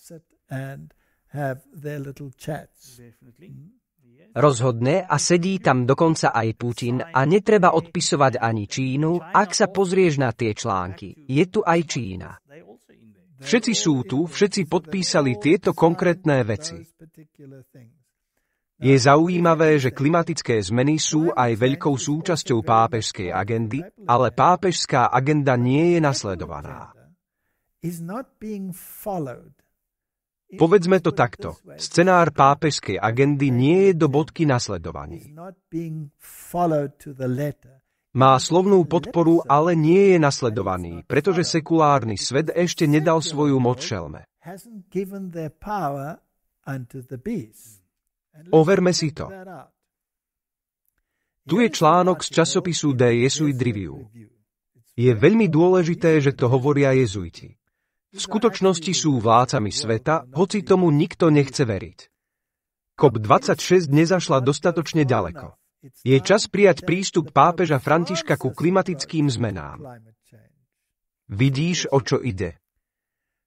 Rozhodne a sedí tam dokonca aj Putin a netreba odpisovať ani Čínu, ak sa pozrieš na tie články. Je tu aj Čína. Všetci sú tu, všetci podpísali tieto konkrétne veci. Je zaujímavé, že klimatické zmeny sú aj veľkou súčasťou pápežskej agendy, ale pápežská agenda nie je nasledovaná. Is not being followed. Povedzme to takto. Scenár pápežskej agendy nie je do bodky nasledovaný. Má slovnú podporu, ale nie je nasledovaný, pretože sekulárny svet ešte nedal svoju moc šelme. Overme si to. Tu je článok z časopisu The Jesuit Review. Je veľmi dôležité, že to hovoria jezuiti. V skutočnosti sú vládcami sveta, hoci tomu nikto nechce veriť. COP26 nezašla dostatočne ďaleko. Je čas prijať prístup pápeža Františka ku klimatickým zmenám. Vidíš, o čo ide.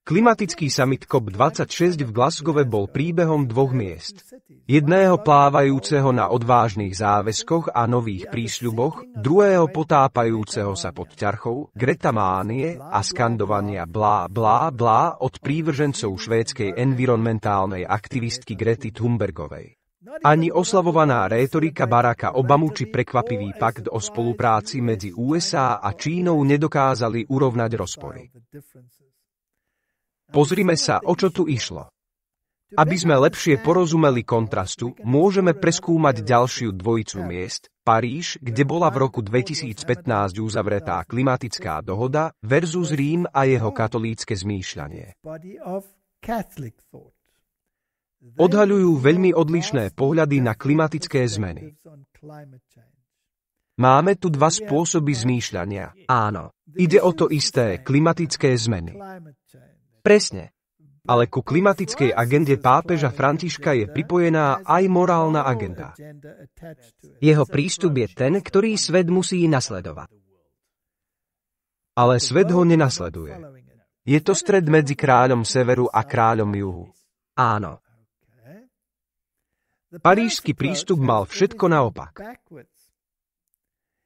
Klimatický summit COP26 v Glasgove bol príbehom dvoch miest. Jedného plávajúceho na odvážnych záväzkoch a nových prísľuboch, druhého potápajúceho sa pod ťarchou, gretamánie a skandovania blá blá blá od prívržencov švédskej environmentálnej aktivistky Grety Thunbergovej. Ani oslavovaná rétorika Baracka Obamu či prekvapivý pakt o spolupráci medzi USA a Čínou nedokázali urovnať rozpory. Pozrime sa, o čo tu išlo. Aby sme lepšie porozumeli kontrastu, môžeme preskúmať ďalšiu dvojicu miest, Paríž, kde bola v roku 2015 uzavretá klimatická dohoda versus Rím a jeho katolícke zmýšľanie. Odhaľujú veľmi odlišné pohľady na klimatické zmeny. Máme tu dva spôsoby zmýšľania. Áno, ide o to isté, klimatické zmeny. Presne. Ale ku klimatickej agende pápeža Františka je pripojená aj morálna agenda. Jeho prístup je ten, ktorý svet musí nasledovať. Ale svet ho nenasleduje. Je to stred medzi kráľom severu a kráľom juhu. Áno. Parížský prístup mal všetko naopak.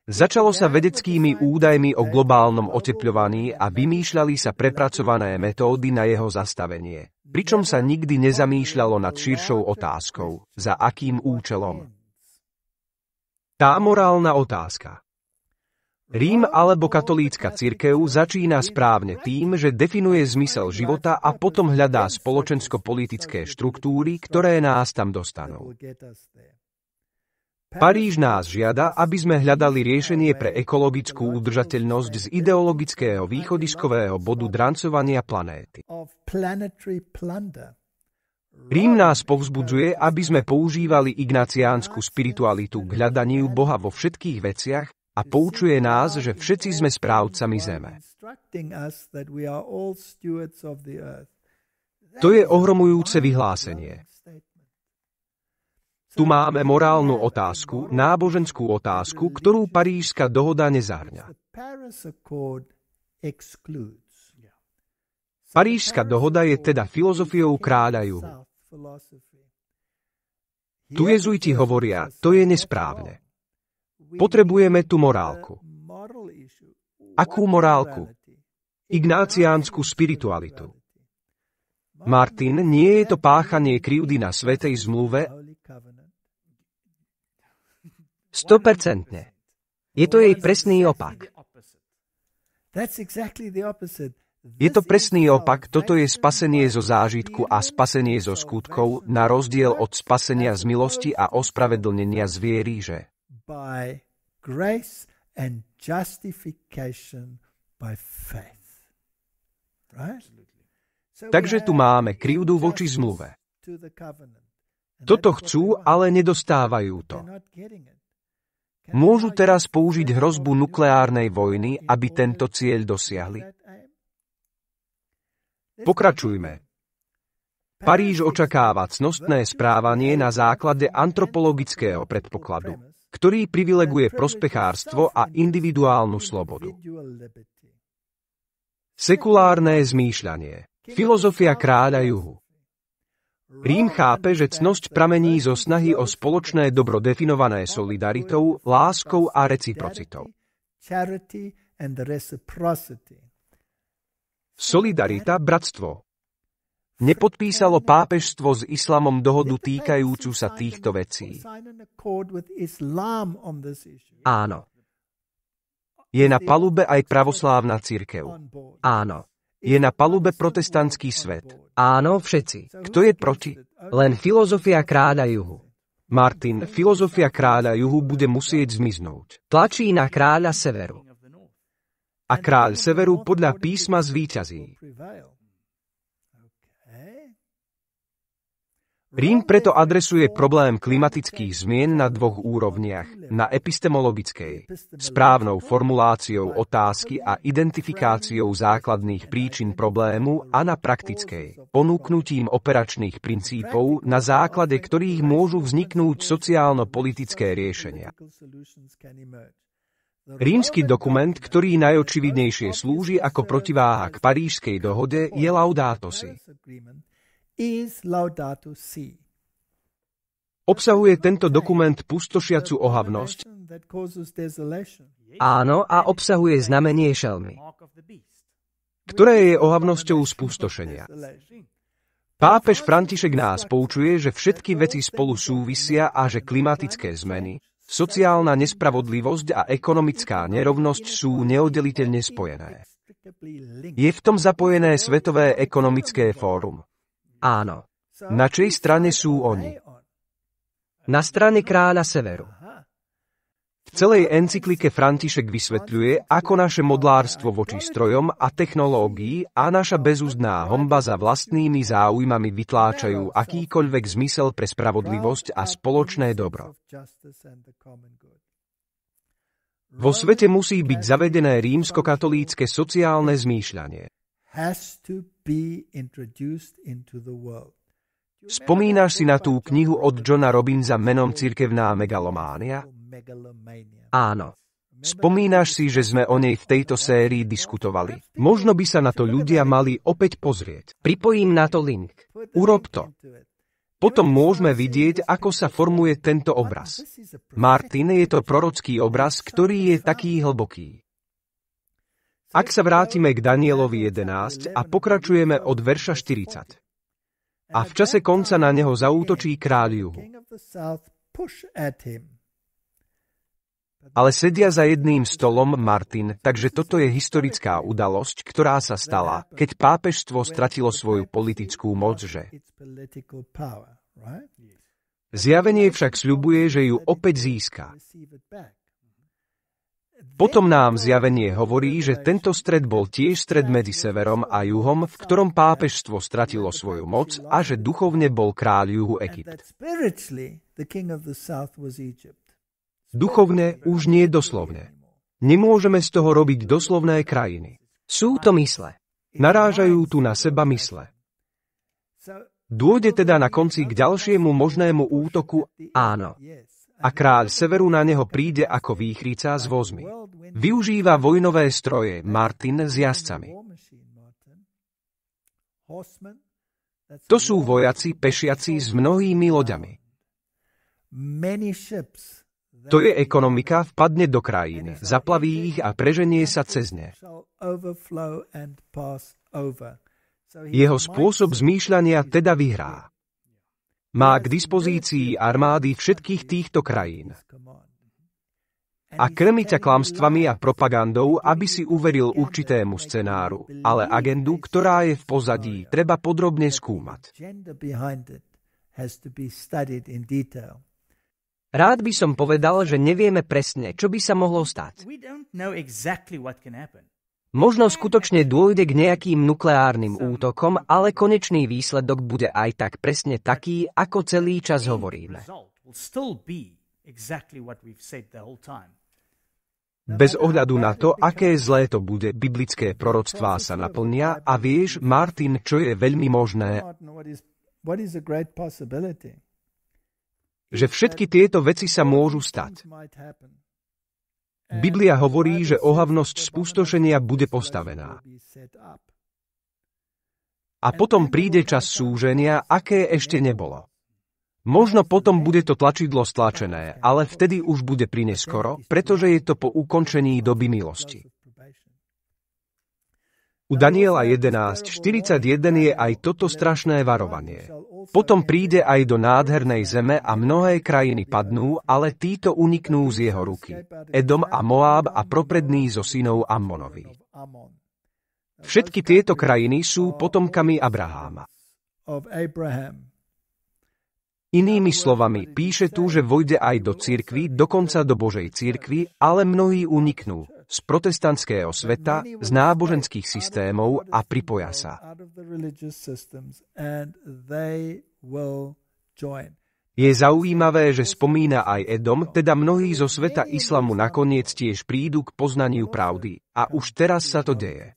Začalo sa vedeckými údajmi o globálnom otepľovaní a vymýšľali sa prepracované metódy na jeho zastavenie, pričom sa nikdy nezamýšľalo nad širšou otázkou, za akým účelom. Tá morálna otázka. Rím alebo katolícka cirkev začína správne tým, že definuje zmysel života a potom hľadá spoločensko-politické štruktúry, ktoré nás tam dostanú. Paríž nás žiada, aby sme hľadali riešenie pre ekologickú udržateľnosť z ideologického východiskového bodu drancovania planéty. Rím nás povzbudzuje, aby sme používali ignaciánsku spiritualitu k hľadaniu Boha vo všetkých veciach a poučuje nás, že všetci sme správcami zeme. To je ohromujúce vyhlásenie. Tu máme morálnu otázku, náboženskú otázku, ktorú Parížska dohoda nezárňa. Parížska dohoda je teda filozofiou kráľa juhu. Tu jezuiti hovoria, to je nesprávne. Potrebujeme tu morálku. Akú morálku? Ignáciánsku spiritualitu. Martin, nie je to páchanie krivdy na Svetej zmluve, Stopercentne. Je to jej presný opak. Je to presný opak, toto je spasenie zo zážitku a spasenie zo skutkov, na rozdiel od spasenia z milosti a ospravedlnenia z viery, že Takže tu máme krivdu voči zmluve. Toto chcú, ale nedostávajú to. Môžu teraz použiť hrozbu nukleárnej vojny, aby tento cieľ dosiahli. Pokračujme. Paríž očakáva cnostné správanie na základe antropologického predpokladu, ktorý privileguje prospechárstvo a individuálnu slobodu. Sekulárne zmýšľanie. Filozofia kráľa juhu. Rím chápe, že cnosť pramení zo snahy o spoločné dobro definované solidaritou, láskou a reciprocitou. Solidarita, bratstvo. Nepodpísalo pápežstvo s islamom dohodu týkajúcu sa týchto vecí. Áno. Je na palube aj pravoslávna církev. Áno. Je na palube protestantský svet. Áno, všetci. Kto je proti? Len filozofia kráľa juhu. Martin, filozofia kráľa juhu bude musieť zmiznúť. Tlačí na kráľa severu. A kráľ severu podľa písma zvíťazí. Rím preto adresuje problém klimatických zmien na dvoch úrovniach. Na epistemologickej, správnou formuláciou otázky a identifikáciou základných príčin problému a na praktickej, ponúknutím operačných princípov, na základe ktorých môžu vzniknúť sociálno-politické riešenia. Rímsky dokument, ktorý najočividnejšie slúži ako protiváha k Parížskej dohode, je Laudato si. Obsahuje tento dokument pustošiacu ohavnosť. Áno, a obsahuje znamenie šelmy, ktoré je ohavnosťou spustošenia. Pápež František nás poučuje, že všetky veci spolu súvisia a že klimatické zmeny, sociálna nespravodlivosť a ekonomická nerovnosť sú neoddeliteľne spojené. Je v tom zapojené Svetové ekonomické fórum, Áno. Na čej strane sú oni? Na strane kráľa severu. V celej encyklike František vysvetľuje, ako naše modlárstvo voči strojom a technológií a naša bezúzná homba za vlastnými záujmami vytláčajú akýkoľvek zmysel pre spravodlivosť a spoločné dobro. Vo svete musí byť zavedené rímskokatolícke sociálne zmýšľanie. Spomínaš si na tú knihu od Johna Robinsa menom Cirkevná megalománia? Áno. Spomínaš si, že sme o nej v tejto sérii diskutovali. Možno by sa na to ľudia mali opäť pozrieť. Pripojím na to link. Urob to. Potom môžeme vidieť, ako sa formuje tento obraz. Martin je to prorocký obraz, ktorý je taký hlboký. Ak sa vrátime k Danielovi 11 a pokračujeme od verša 40. A v čase konca na neho zaútočí kráľ juhu. Ale sedia za jedným stolom Martin, takže toto je historická udalosť, ktorá sa stala, keď pápežstvo stratilo svoju politickú moc, že? Zjavenie však sľubuje, že ju opäť získa. Potom nám zjavenie hovorí, že tento stred bol tiež stred medzi severom a juhom, v ktorom pápežstvo stratilo svoju moc a že duchovne bol kráľ juhu Egypt. Duchovne už nie doslovne. Nemôžeme z toho robiť doslovné krajiny. Sú to mysle. Narážajú tu na seba mysle. Dôjde teda na konci k ďalšiemu možnému útoku áno a kráľ severu na neho príde ako výchrica s vozmi. Využíva vojnové stroje Martin s jazdcami. To sú vojaci pešiaci s mnohými loďami. To je ekonomika, vpadne do krajiny, zaplaví ich a preženie sa cez ne. Jeho spôsob zmýšľania teda vyhrá má k dispozícii armády všetkých týchto krajín. A krmi ťa klamstvami a propagandou, aby si uveril určitému scenáru, ale agendu, ktorá je v pozadí, treba podrobne skúmať. Rád by som povedal, že nevieme presne, čo by sa mohlo stať. Možno skutočne dôjde k nejakým nukleárnym útokom, ale konečný výsledok bude aj tak presne taký, ako celý čas hovoríme. Bez ohľadu na to, aké zlé to bude, biblické proroctvá sa naplnia a vieš, Martin, čo je veľmi možné, že všetky tieto veci sa môžu stať. Biblia hovorí, že ohavnosť spustošenia bude postavená. A potom príde čas súženia, aké ešte nebolo. Možno potom bude to tlačidlo stlačené, ale vtedy už bude prineskoro, pretože je to po ukončení doby milosti. U Daniela 11.41 je aj toto strašné varovanie. Potom príde aj do nádhernej zeme a mnohé krajiny padnú, ale títo uniknú z jeho ruky. Edom a Moáb a propredný zo so synov Ammonovi. Všetky tieto krajiny sú potomkami Abraháma. Inými slovami, píše tu, že vojde aj do církvy, dokonca do Božej církvy, ale mnohí uniknú, z protestantského sveta, z náboženských systémov a pripoja sa. Je zaujímavé, že spomína aj Edom, teda mnohí zo sveta islamu nakoniec tiež prídu k poznaniu pravdy. A už teraz sa to deje.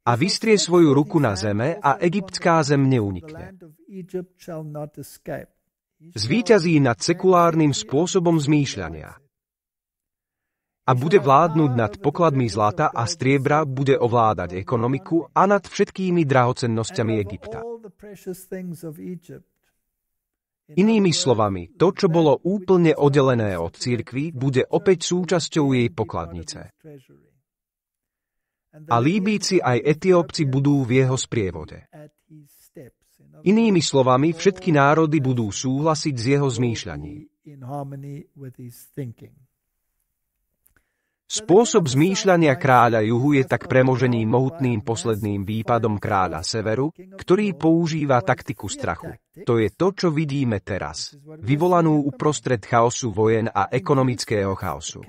A vystrie svoju ruku na zeme a egyptská zem neunikne zvíťazí nad sekulárnym spôsobom zmýšľania a bude vládnuť nad pokladmi zlata a striebra, bude ovládať ekonomiku a nad všetkými drahocennosťami Egypta. Inými slovami, to, čo bolo úplne oddelené od církvy, bude opäť súčasťou jej pokladnice. A Líbíci aj Etiópci budú v jeho sprievode. Inými slovami, všetky národy budú súhlasiť s jeho zmýšľaním. Spôsob zmýšľania kráľa juhu je tak premožený mohutným posledným výpadom kráľa severu, ktorý používa taktiku strachu. To je to, čo vidíme teraz. Vyvolanú uprostred chaosu vojen a ekonomického chaosu.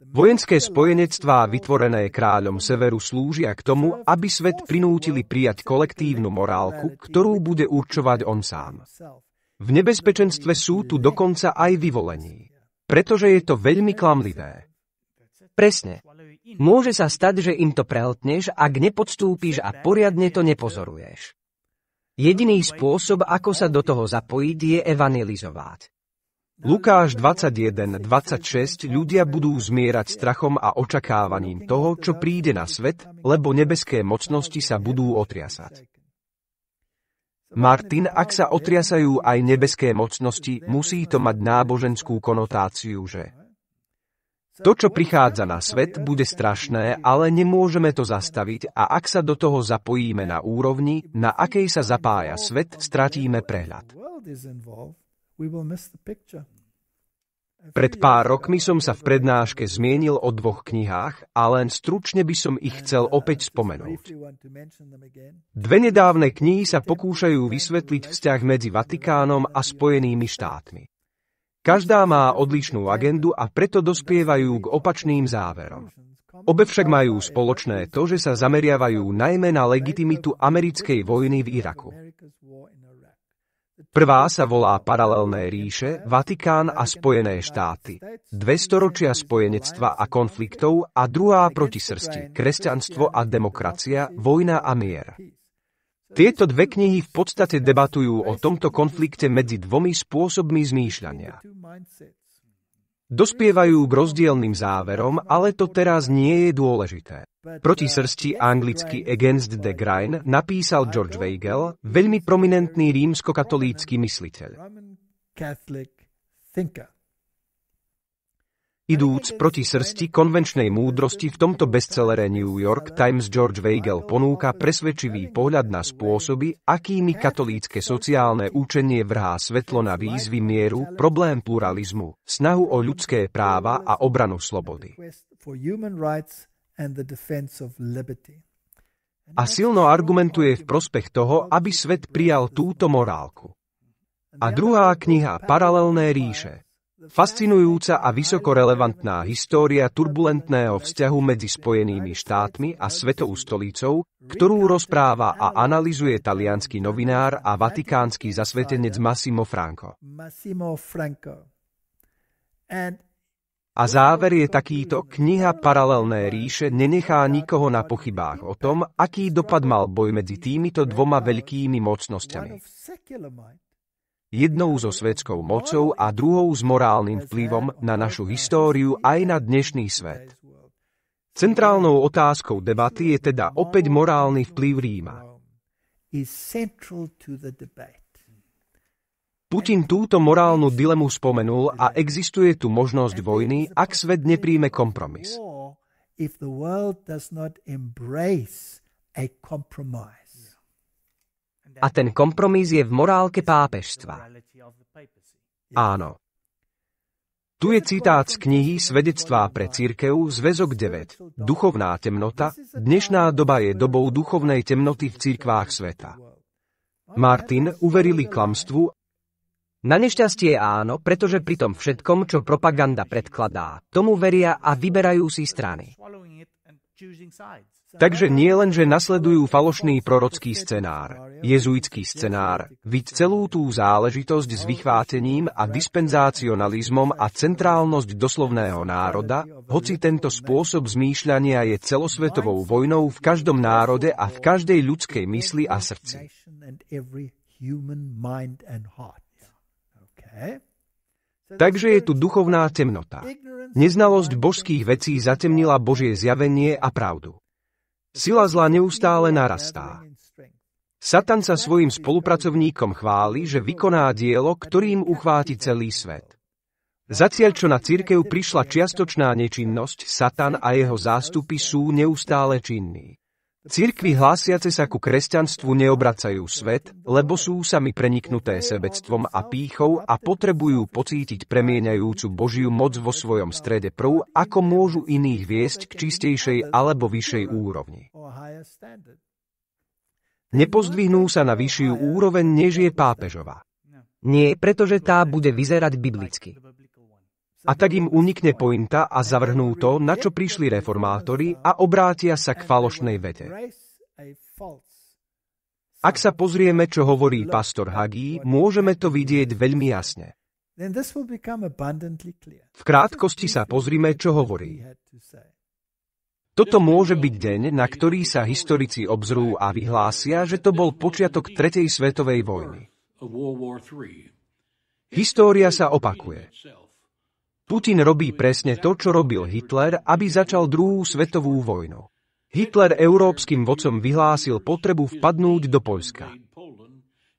Vojenské spojenectvá vytvorené kráľom severu slúžia k tomu, aby svet prinútili prijať kolektívnu morálku, ktorú bude určovať on sám. V nebezpečenstve sú tu dokonca aj vyvolení, pretože je to veľmi klamlivé. Presne. Môže sa stať, že im to prehltneš, ak nepodstúpiš a poriadne to nepozoruješ. Jediný spôsob, ako sa do toho zapojiť, je evangelizovať. Lukáš 21.26 ľudia budú zmierať strachom a očakávaním toho, čo príde na svet, lebo nebeské mocnosti sa budú otriasať. Martin, ak sa otriasajú aj nebeské mocnosti, musí to mať náboženskú konotáciu, že to, čo prichádza na svet, bude strašné, ale nemôžeme to zastaviť a ak sa do toho zapojíme na úrovni, na akej sa zapája svet, stratíme prehľad. Pred pár rokmi som sa v prednáške zmienil o dvoch knihách a len stručne by som ich chcel opäť spomenúť. Dve nedávne knihy sa pokúšajú vysvetliť vzťah medzi Vatikánom a Spojenými štátmi. Každá má odlišnú agendu a preto dospievajú k opačným záverom. Obe však majú spoločné to, že sa zameriavajú najmä na legitimitu americkej vojny v Iraku. Prvá sa volá Paralelné ríše, Vatikán a Spojené štáty. Dve storočia spojenectva a konfliktov a druhá proti srsti, kresťanstvo a demokracia, vojna a mier. Tieto dve knihy v podstate debatujú o tomto konflikte medzi dvomi spôsobmi zmýšľania. Dospievajú k rozdielnym záverom, ale to teraz nie je dôležité. Proti srsti anglicky Against the Grain napísal George Weigel, veľmi prominentný rímskokatolícky mysliteľ. Catholic thinker idúc proti srsti konvenčnej múdrosti v tomto bestsellere New York Times George Weigel ponúka presvedčivý pohľad na spôsoby, akými katolícke sociálne účenie vrhá svetlo na výzvy mieru, problém pluralizmu, snahu o ľudské práva a obranu slobody. A silno argumentuje v prospech toho, aby svet prijal túto morálku. A druhá kniha Paralelné ríše Fascinujúca a vysoko relevantná história turbulentného vzťahu medzi Spojenými štátmi a Svetovou stolicou, ktorú rozpráva a analizuje talianský novinár a vatikánsky zasvetenec Massimo Franco. A záver je takýto, kniha Paralelné ríše nenechá nikoho na pochybách o tom, aký dopad mal boj medzi týmito dvoma veľkými mocnosťami jednou so svetskou mocou a druhou s morálnym vplyvom na našu históriu aj na dnešný svet. Centrálnou otázkou debaty je teda opäť morálny vplyv Ríma. Putin túto morálnu dilemu spomenul a existuje tu možnosť vojny, ak svet nepríjme kompromis. A ten kompromis je v morálke pápežstva. Áno. Tu je citát z knihy Svedectvá pre církev, zväzok 9. Duchovná temnota. Dnešná doba je dobou duchovnej temnoty v církvách sveta. Martin uverili klamstvu. Na nešťastie áno, pretože pri tom všetkom, čo propaganda predkladá, tomu veria a vyberajú si strany. Takže nie len, že nasledujú falošný prorocký scenár, jezuitský scenár, vid celú tú záležitosť s vychvátením a dispenzácionalizmom a centrálnosť doslovného národa, hoci tento spôsob zmýšľania je celosvetovou vojnou v každom národe a v každej ľudskej mysli a srdci. Takže je tu duchovná temnota. Neznalosť božských vecí zatemnila Božie zjavenie a pravdu. Sila zla neustále narastá. Satan sa svojim spolupracovníkom chváli, že vykoná dielo, ktorým uchváti celý svet. Zatiaľ, čo na církev prišla čiastočná nečinnosť, Satan a jeho zástupy sú neustále činní. Církvy hlásiace sa ku kresťanstvu neobracajú svet, lebo sú sami preniknuté sebectvom a pýchou a potrebujú pocítiť premieňajúcu Božiu moc vo svojom strede prv, ako môžu iných viesť k čistejšej alebo vyššej úrovni. Nepozdvihnú sa na vyššiu úroveň, než je pápežová. Nie, pretože tá bude vyzerať biblicky. A tak im unikne pointa a zavrhnú to, na čo prišli reformátori a obrátia sa k falošnej vete. Ak sa pozrieme, čo hovorí pastor Hagí, môžeme to vidieť veľmi jasne. V krátkosti sa pozrime, čo hovorí. Toto môže byť deň, na ktorý sa historici obzrú a vyhlásia, že to bol počiatok Tretej svetovej vojny. História sa opakuje. Putin robí presne to, čo robil Hitler, aby začal druhú svetovú vojnu. Hitler európskym vodcom vyhlásil potrebu vpadnúť do Poľska.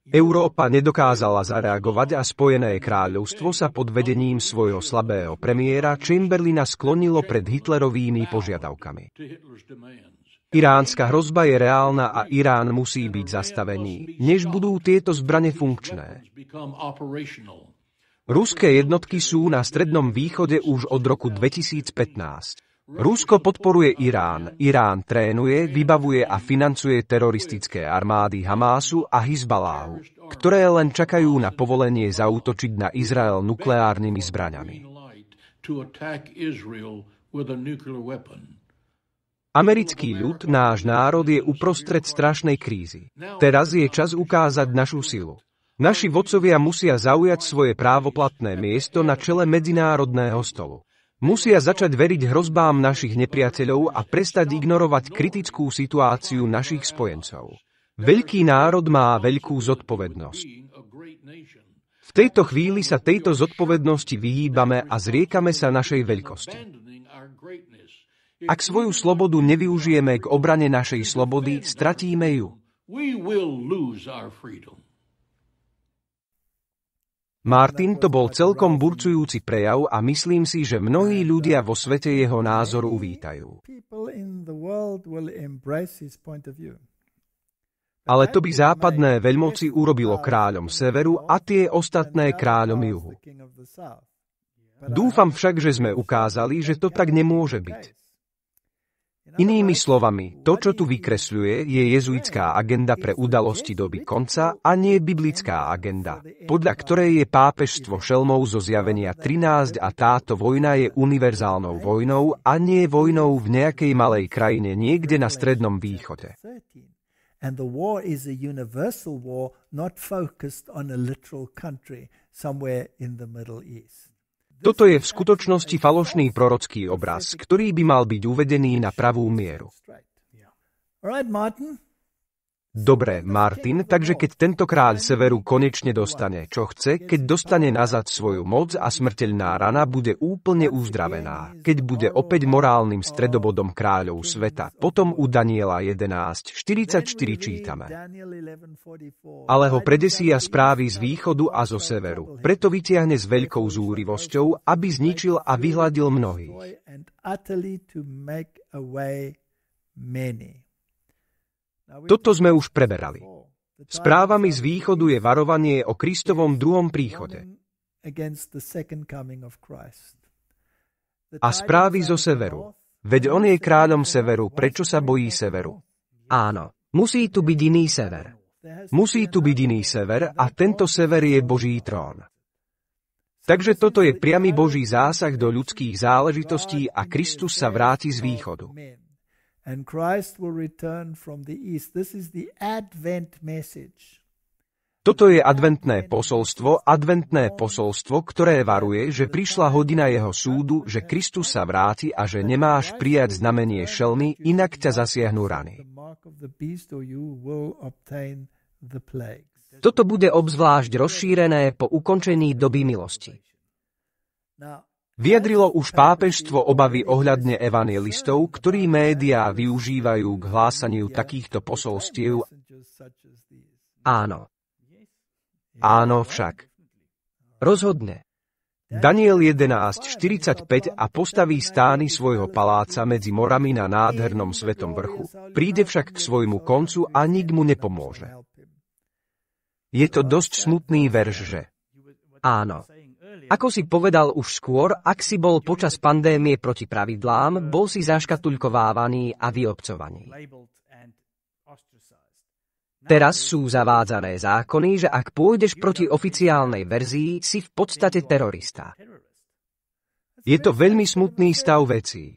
Európa nedokázala zareagovať a Spojené kráľovstvo sa pod vedením svojho slabého premiéra Chamberlaina sklonilo pred Hitlerovými požiadavkami. Iránska hrozba je reálna a Irán musí byť zastavený, než budú tieto zbrane funkčné. Ruské jednotky sú na Strednom východe už od roku 2015. Rusko podporuje Irán, Irán trénuje, vybavuje a financuje teroristické armády Hamásu a Hizbaláhu, ktoré len čakajú na povolenie zautočiť na Izrael nukleárnymi zbraňami. Americký ľud, náš národ je uprostred strašnej krízy. Teraz je čas ukázať našu silu. Naši vodcovia musia zaujať svoje právoplatné miesto na čele medzinárodného stolu. Musia začať veriť hrozbám našich nepriateľov a prestať ignorovať kritickú situáciu našich spojencov. Veľký národ má veľkú zodpovednosť. V tejto chvíli sa tejto zodpovednosti vyhýbame a zriekame sa našej veľkosti. Ak svoju slobodu nevyužijeme k obrane našej slobody, stratíme ju. We will lose our freedom. Martin to bol celkom burcujúci prejav a myslím si, že mnohí ľudia vo svete jeho názor uvítajú. Ale to by západné veľmoci urobilo kráľom severu a tie ostatné kráľom juhu. Dúfam však, že sme ukázali, že to tak nemôže byť. Inými slovami, to, čo tu vykresľuje, je jezuitská agenda pre udalosti doby konca a nie biblická agenda, podľa ktorej je pápežstvo šelmov zo zjavenia 13 a táto vojna je univerzálnou vojnou a nie vojnou v nejakej malej krajine niekde na Strednom východe. And the war is a toto je v skutočnosti falošný prorocký obraz, ktorý by mal byť uvedený na pravú mieru. All right, Martin. Dobre, Martin, takže keď tento kráľ severu konečne dostane, čo chce, keď dostane nazad svoju moc a smrteľná rana bude úplne uzdravená, keď bude opäť morálnym stredobodom kráľov sveta, potom u Daniela 11.44 čítame. Ale ho predesia správy z východu a zo severu, preto vytiahne s veľkou zúrivosťou, aby zničil a vyhľadil mnohých. Toto sme už preberali. Správami z východu je varovanie o Kristovom druhom príchode. A správy zo severu. Veď on je kráľom severu, prečo sa bojí severu? Áno, musí tu byť iný sever. Musí tu byť iný sever a tento sever je Boží trón. Takže toto je priamy Boží zásah do ľudských záležitostí a Kristus sa vráti z východu and Christ will return from the east. This is the Advent message. Toto je adventné posolstvo, adventné posolstvo, ktoré varuje, že prišla hodina jeho súdu, že Kristus sa vráti a že nemáš prijať znamenie šelmy, inak ťa zasiahnu rany. Toto bude obzvlášť rozšírené po ukončení doby milosti. Vyjadrilo už pápežstvo obavy ohľadne evangelistov, ktorí médiá využívajú k hlásaniu takýchto posolstiev. Áno. Áno však. Rozhodne. Daniel 11.45 a postaví stány svojho paláca medzi morami na nádhernom svetom vrchu. Príde však k svojmu koncu a nik mu nepomôže. Je to dosť smutný verš, že? Áno. Ako si povedal už skôr, ak si bol počas pandémie proti pravidlám, bol si zaškatulkovávaný a vyobcovaný. Teraz sú zavádzané zákony, že ak pôjdeš proti oficiálnej verzii, si v podstate terorista. Je to veľmi smutný stav vecí.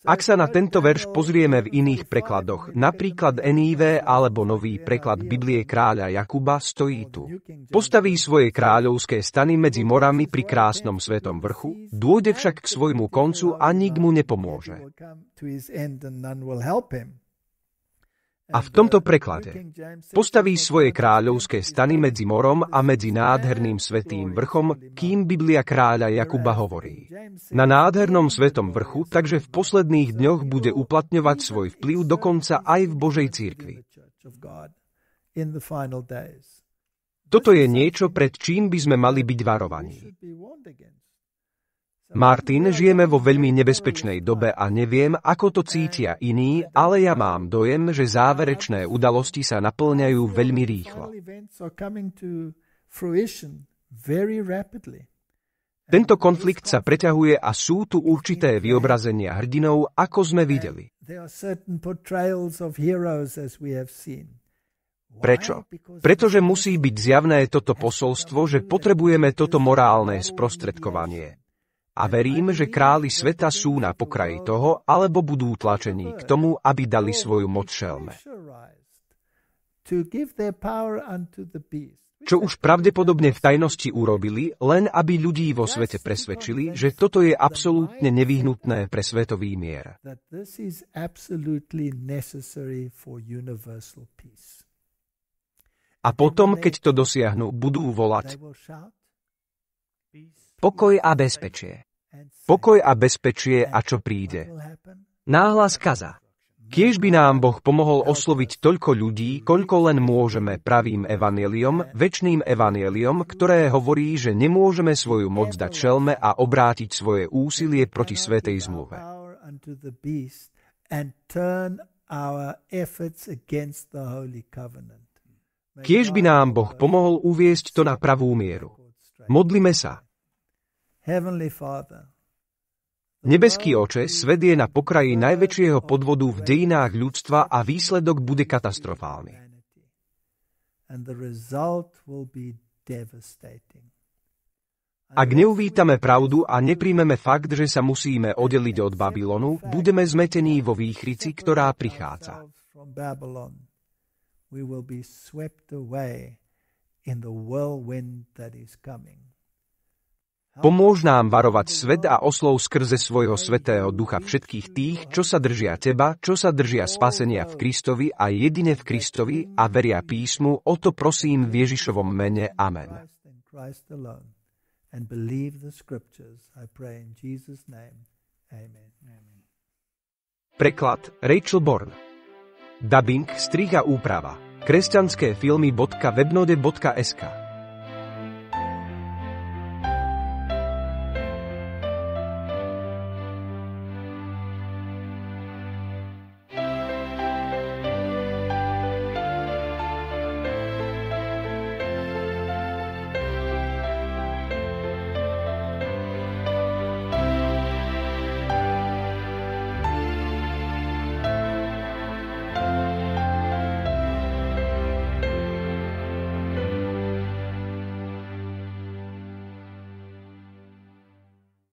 Ak sa na tento verš pozrieme v iných prekladoch, napríklad NIV alebo nový preklad Biblie kráľa Jakuba stojí tu. Postaví svoje kráľovské stany medzi morami pri krásnom svetom vrchu, dôjde však k svojmu koncu a nik mu nepomôže. A v tomto preklade postaví svoje kráľovské stany medzi morom a medzi nádherným svetým vrchom, kým Biblia kráľa Jakuba hovorí. Na nádhernom svetom vrchu, takže v posledných dňoch bude uplatňovať svoj vplyv dokonca aj v Božej církvi. Toto je niečo, pred čím by sme mali byť varovaní. Martin, žijeme vo veľmi nebezpečnej dobe a neviem, ako to cítia iní, ale ja mám dojem, že záverečné udalosti sa naplňajú veľmi rýchlo. Tento konflikt sa preťahuje a sú tu určité vyobrazenia hrdinov, ako sme videli. Prečo? Pretože musí byť zjavné toto posolstvo, že potrebujeme toto morálne sprostredkovanie a verím, že králi sveta sú na pokraji toho, alebo budú tlačení k tomu, aby dali svoju moc šelme. Čo už pravdepodobne v tajnosti urobili, len aby ľudí vo svete presvedčili, že toto je absolútne nevyhnutné pre svetový mier. A potom, keď to dosiahnu, budú volať Pokoj a bezpečie. Pokoj a bezpečie a čo príde. Náhla skaza. Kiež by nám Boh pomohol osloviť toľko ľudí, koľko len môžeme pravým evaneliom, väčným evaneliom, ktoré hovorí, že nemôžeme svoju moc dať šelme a obrátiť svoje úsilie proti svetej zmluve. Kiež by nám Boh pomohol uviesť to na pravú mieru. Modlime sa. Nebeský oče, svet je na pokraji najväčšieho podvodu v dejinách ľudstva a výsledok bude katastrofálny. Ak neuvítame pravdu a nepríjmeme fakt, že sa musíme oddeliť od Babylonu, budeme zmetení vo výchrici, ktorá prichádza. We will be swept away in the whirlwind that is coming. Pomôž nám varovať svet a oslov skrze svojho svetého ducha všetkých tých, čo sa držia teba, čo sa držia spasenia v Kristovi a jedine v Kristovi a veria písmu, o to prosím v Ježišovom mene. Amen. Preklad Rachel Born Dubbing, striha úprava kresťanské filmy.webnode.sk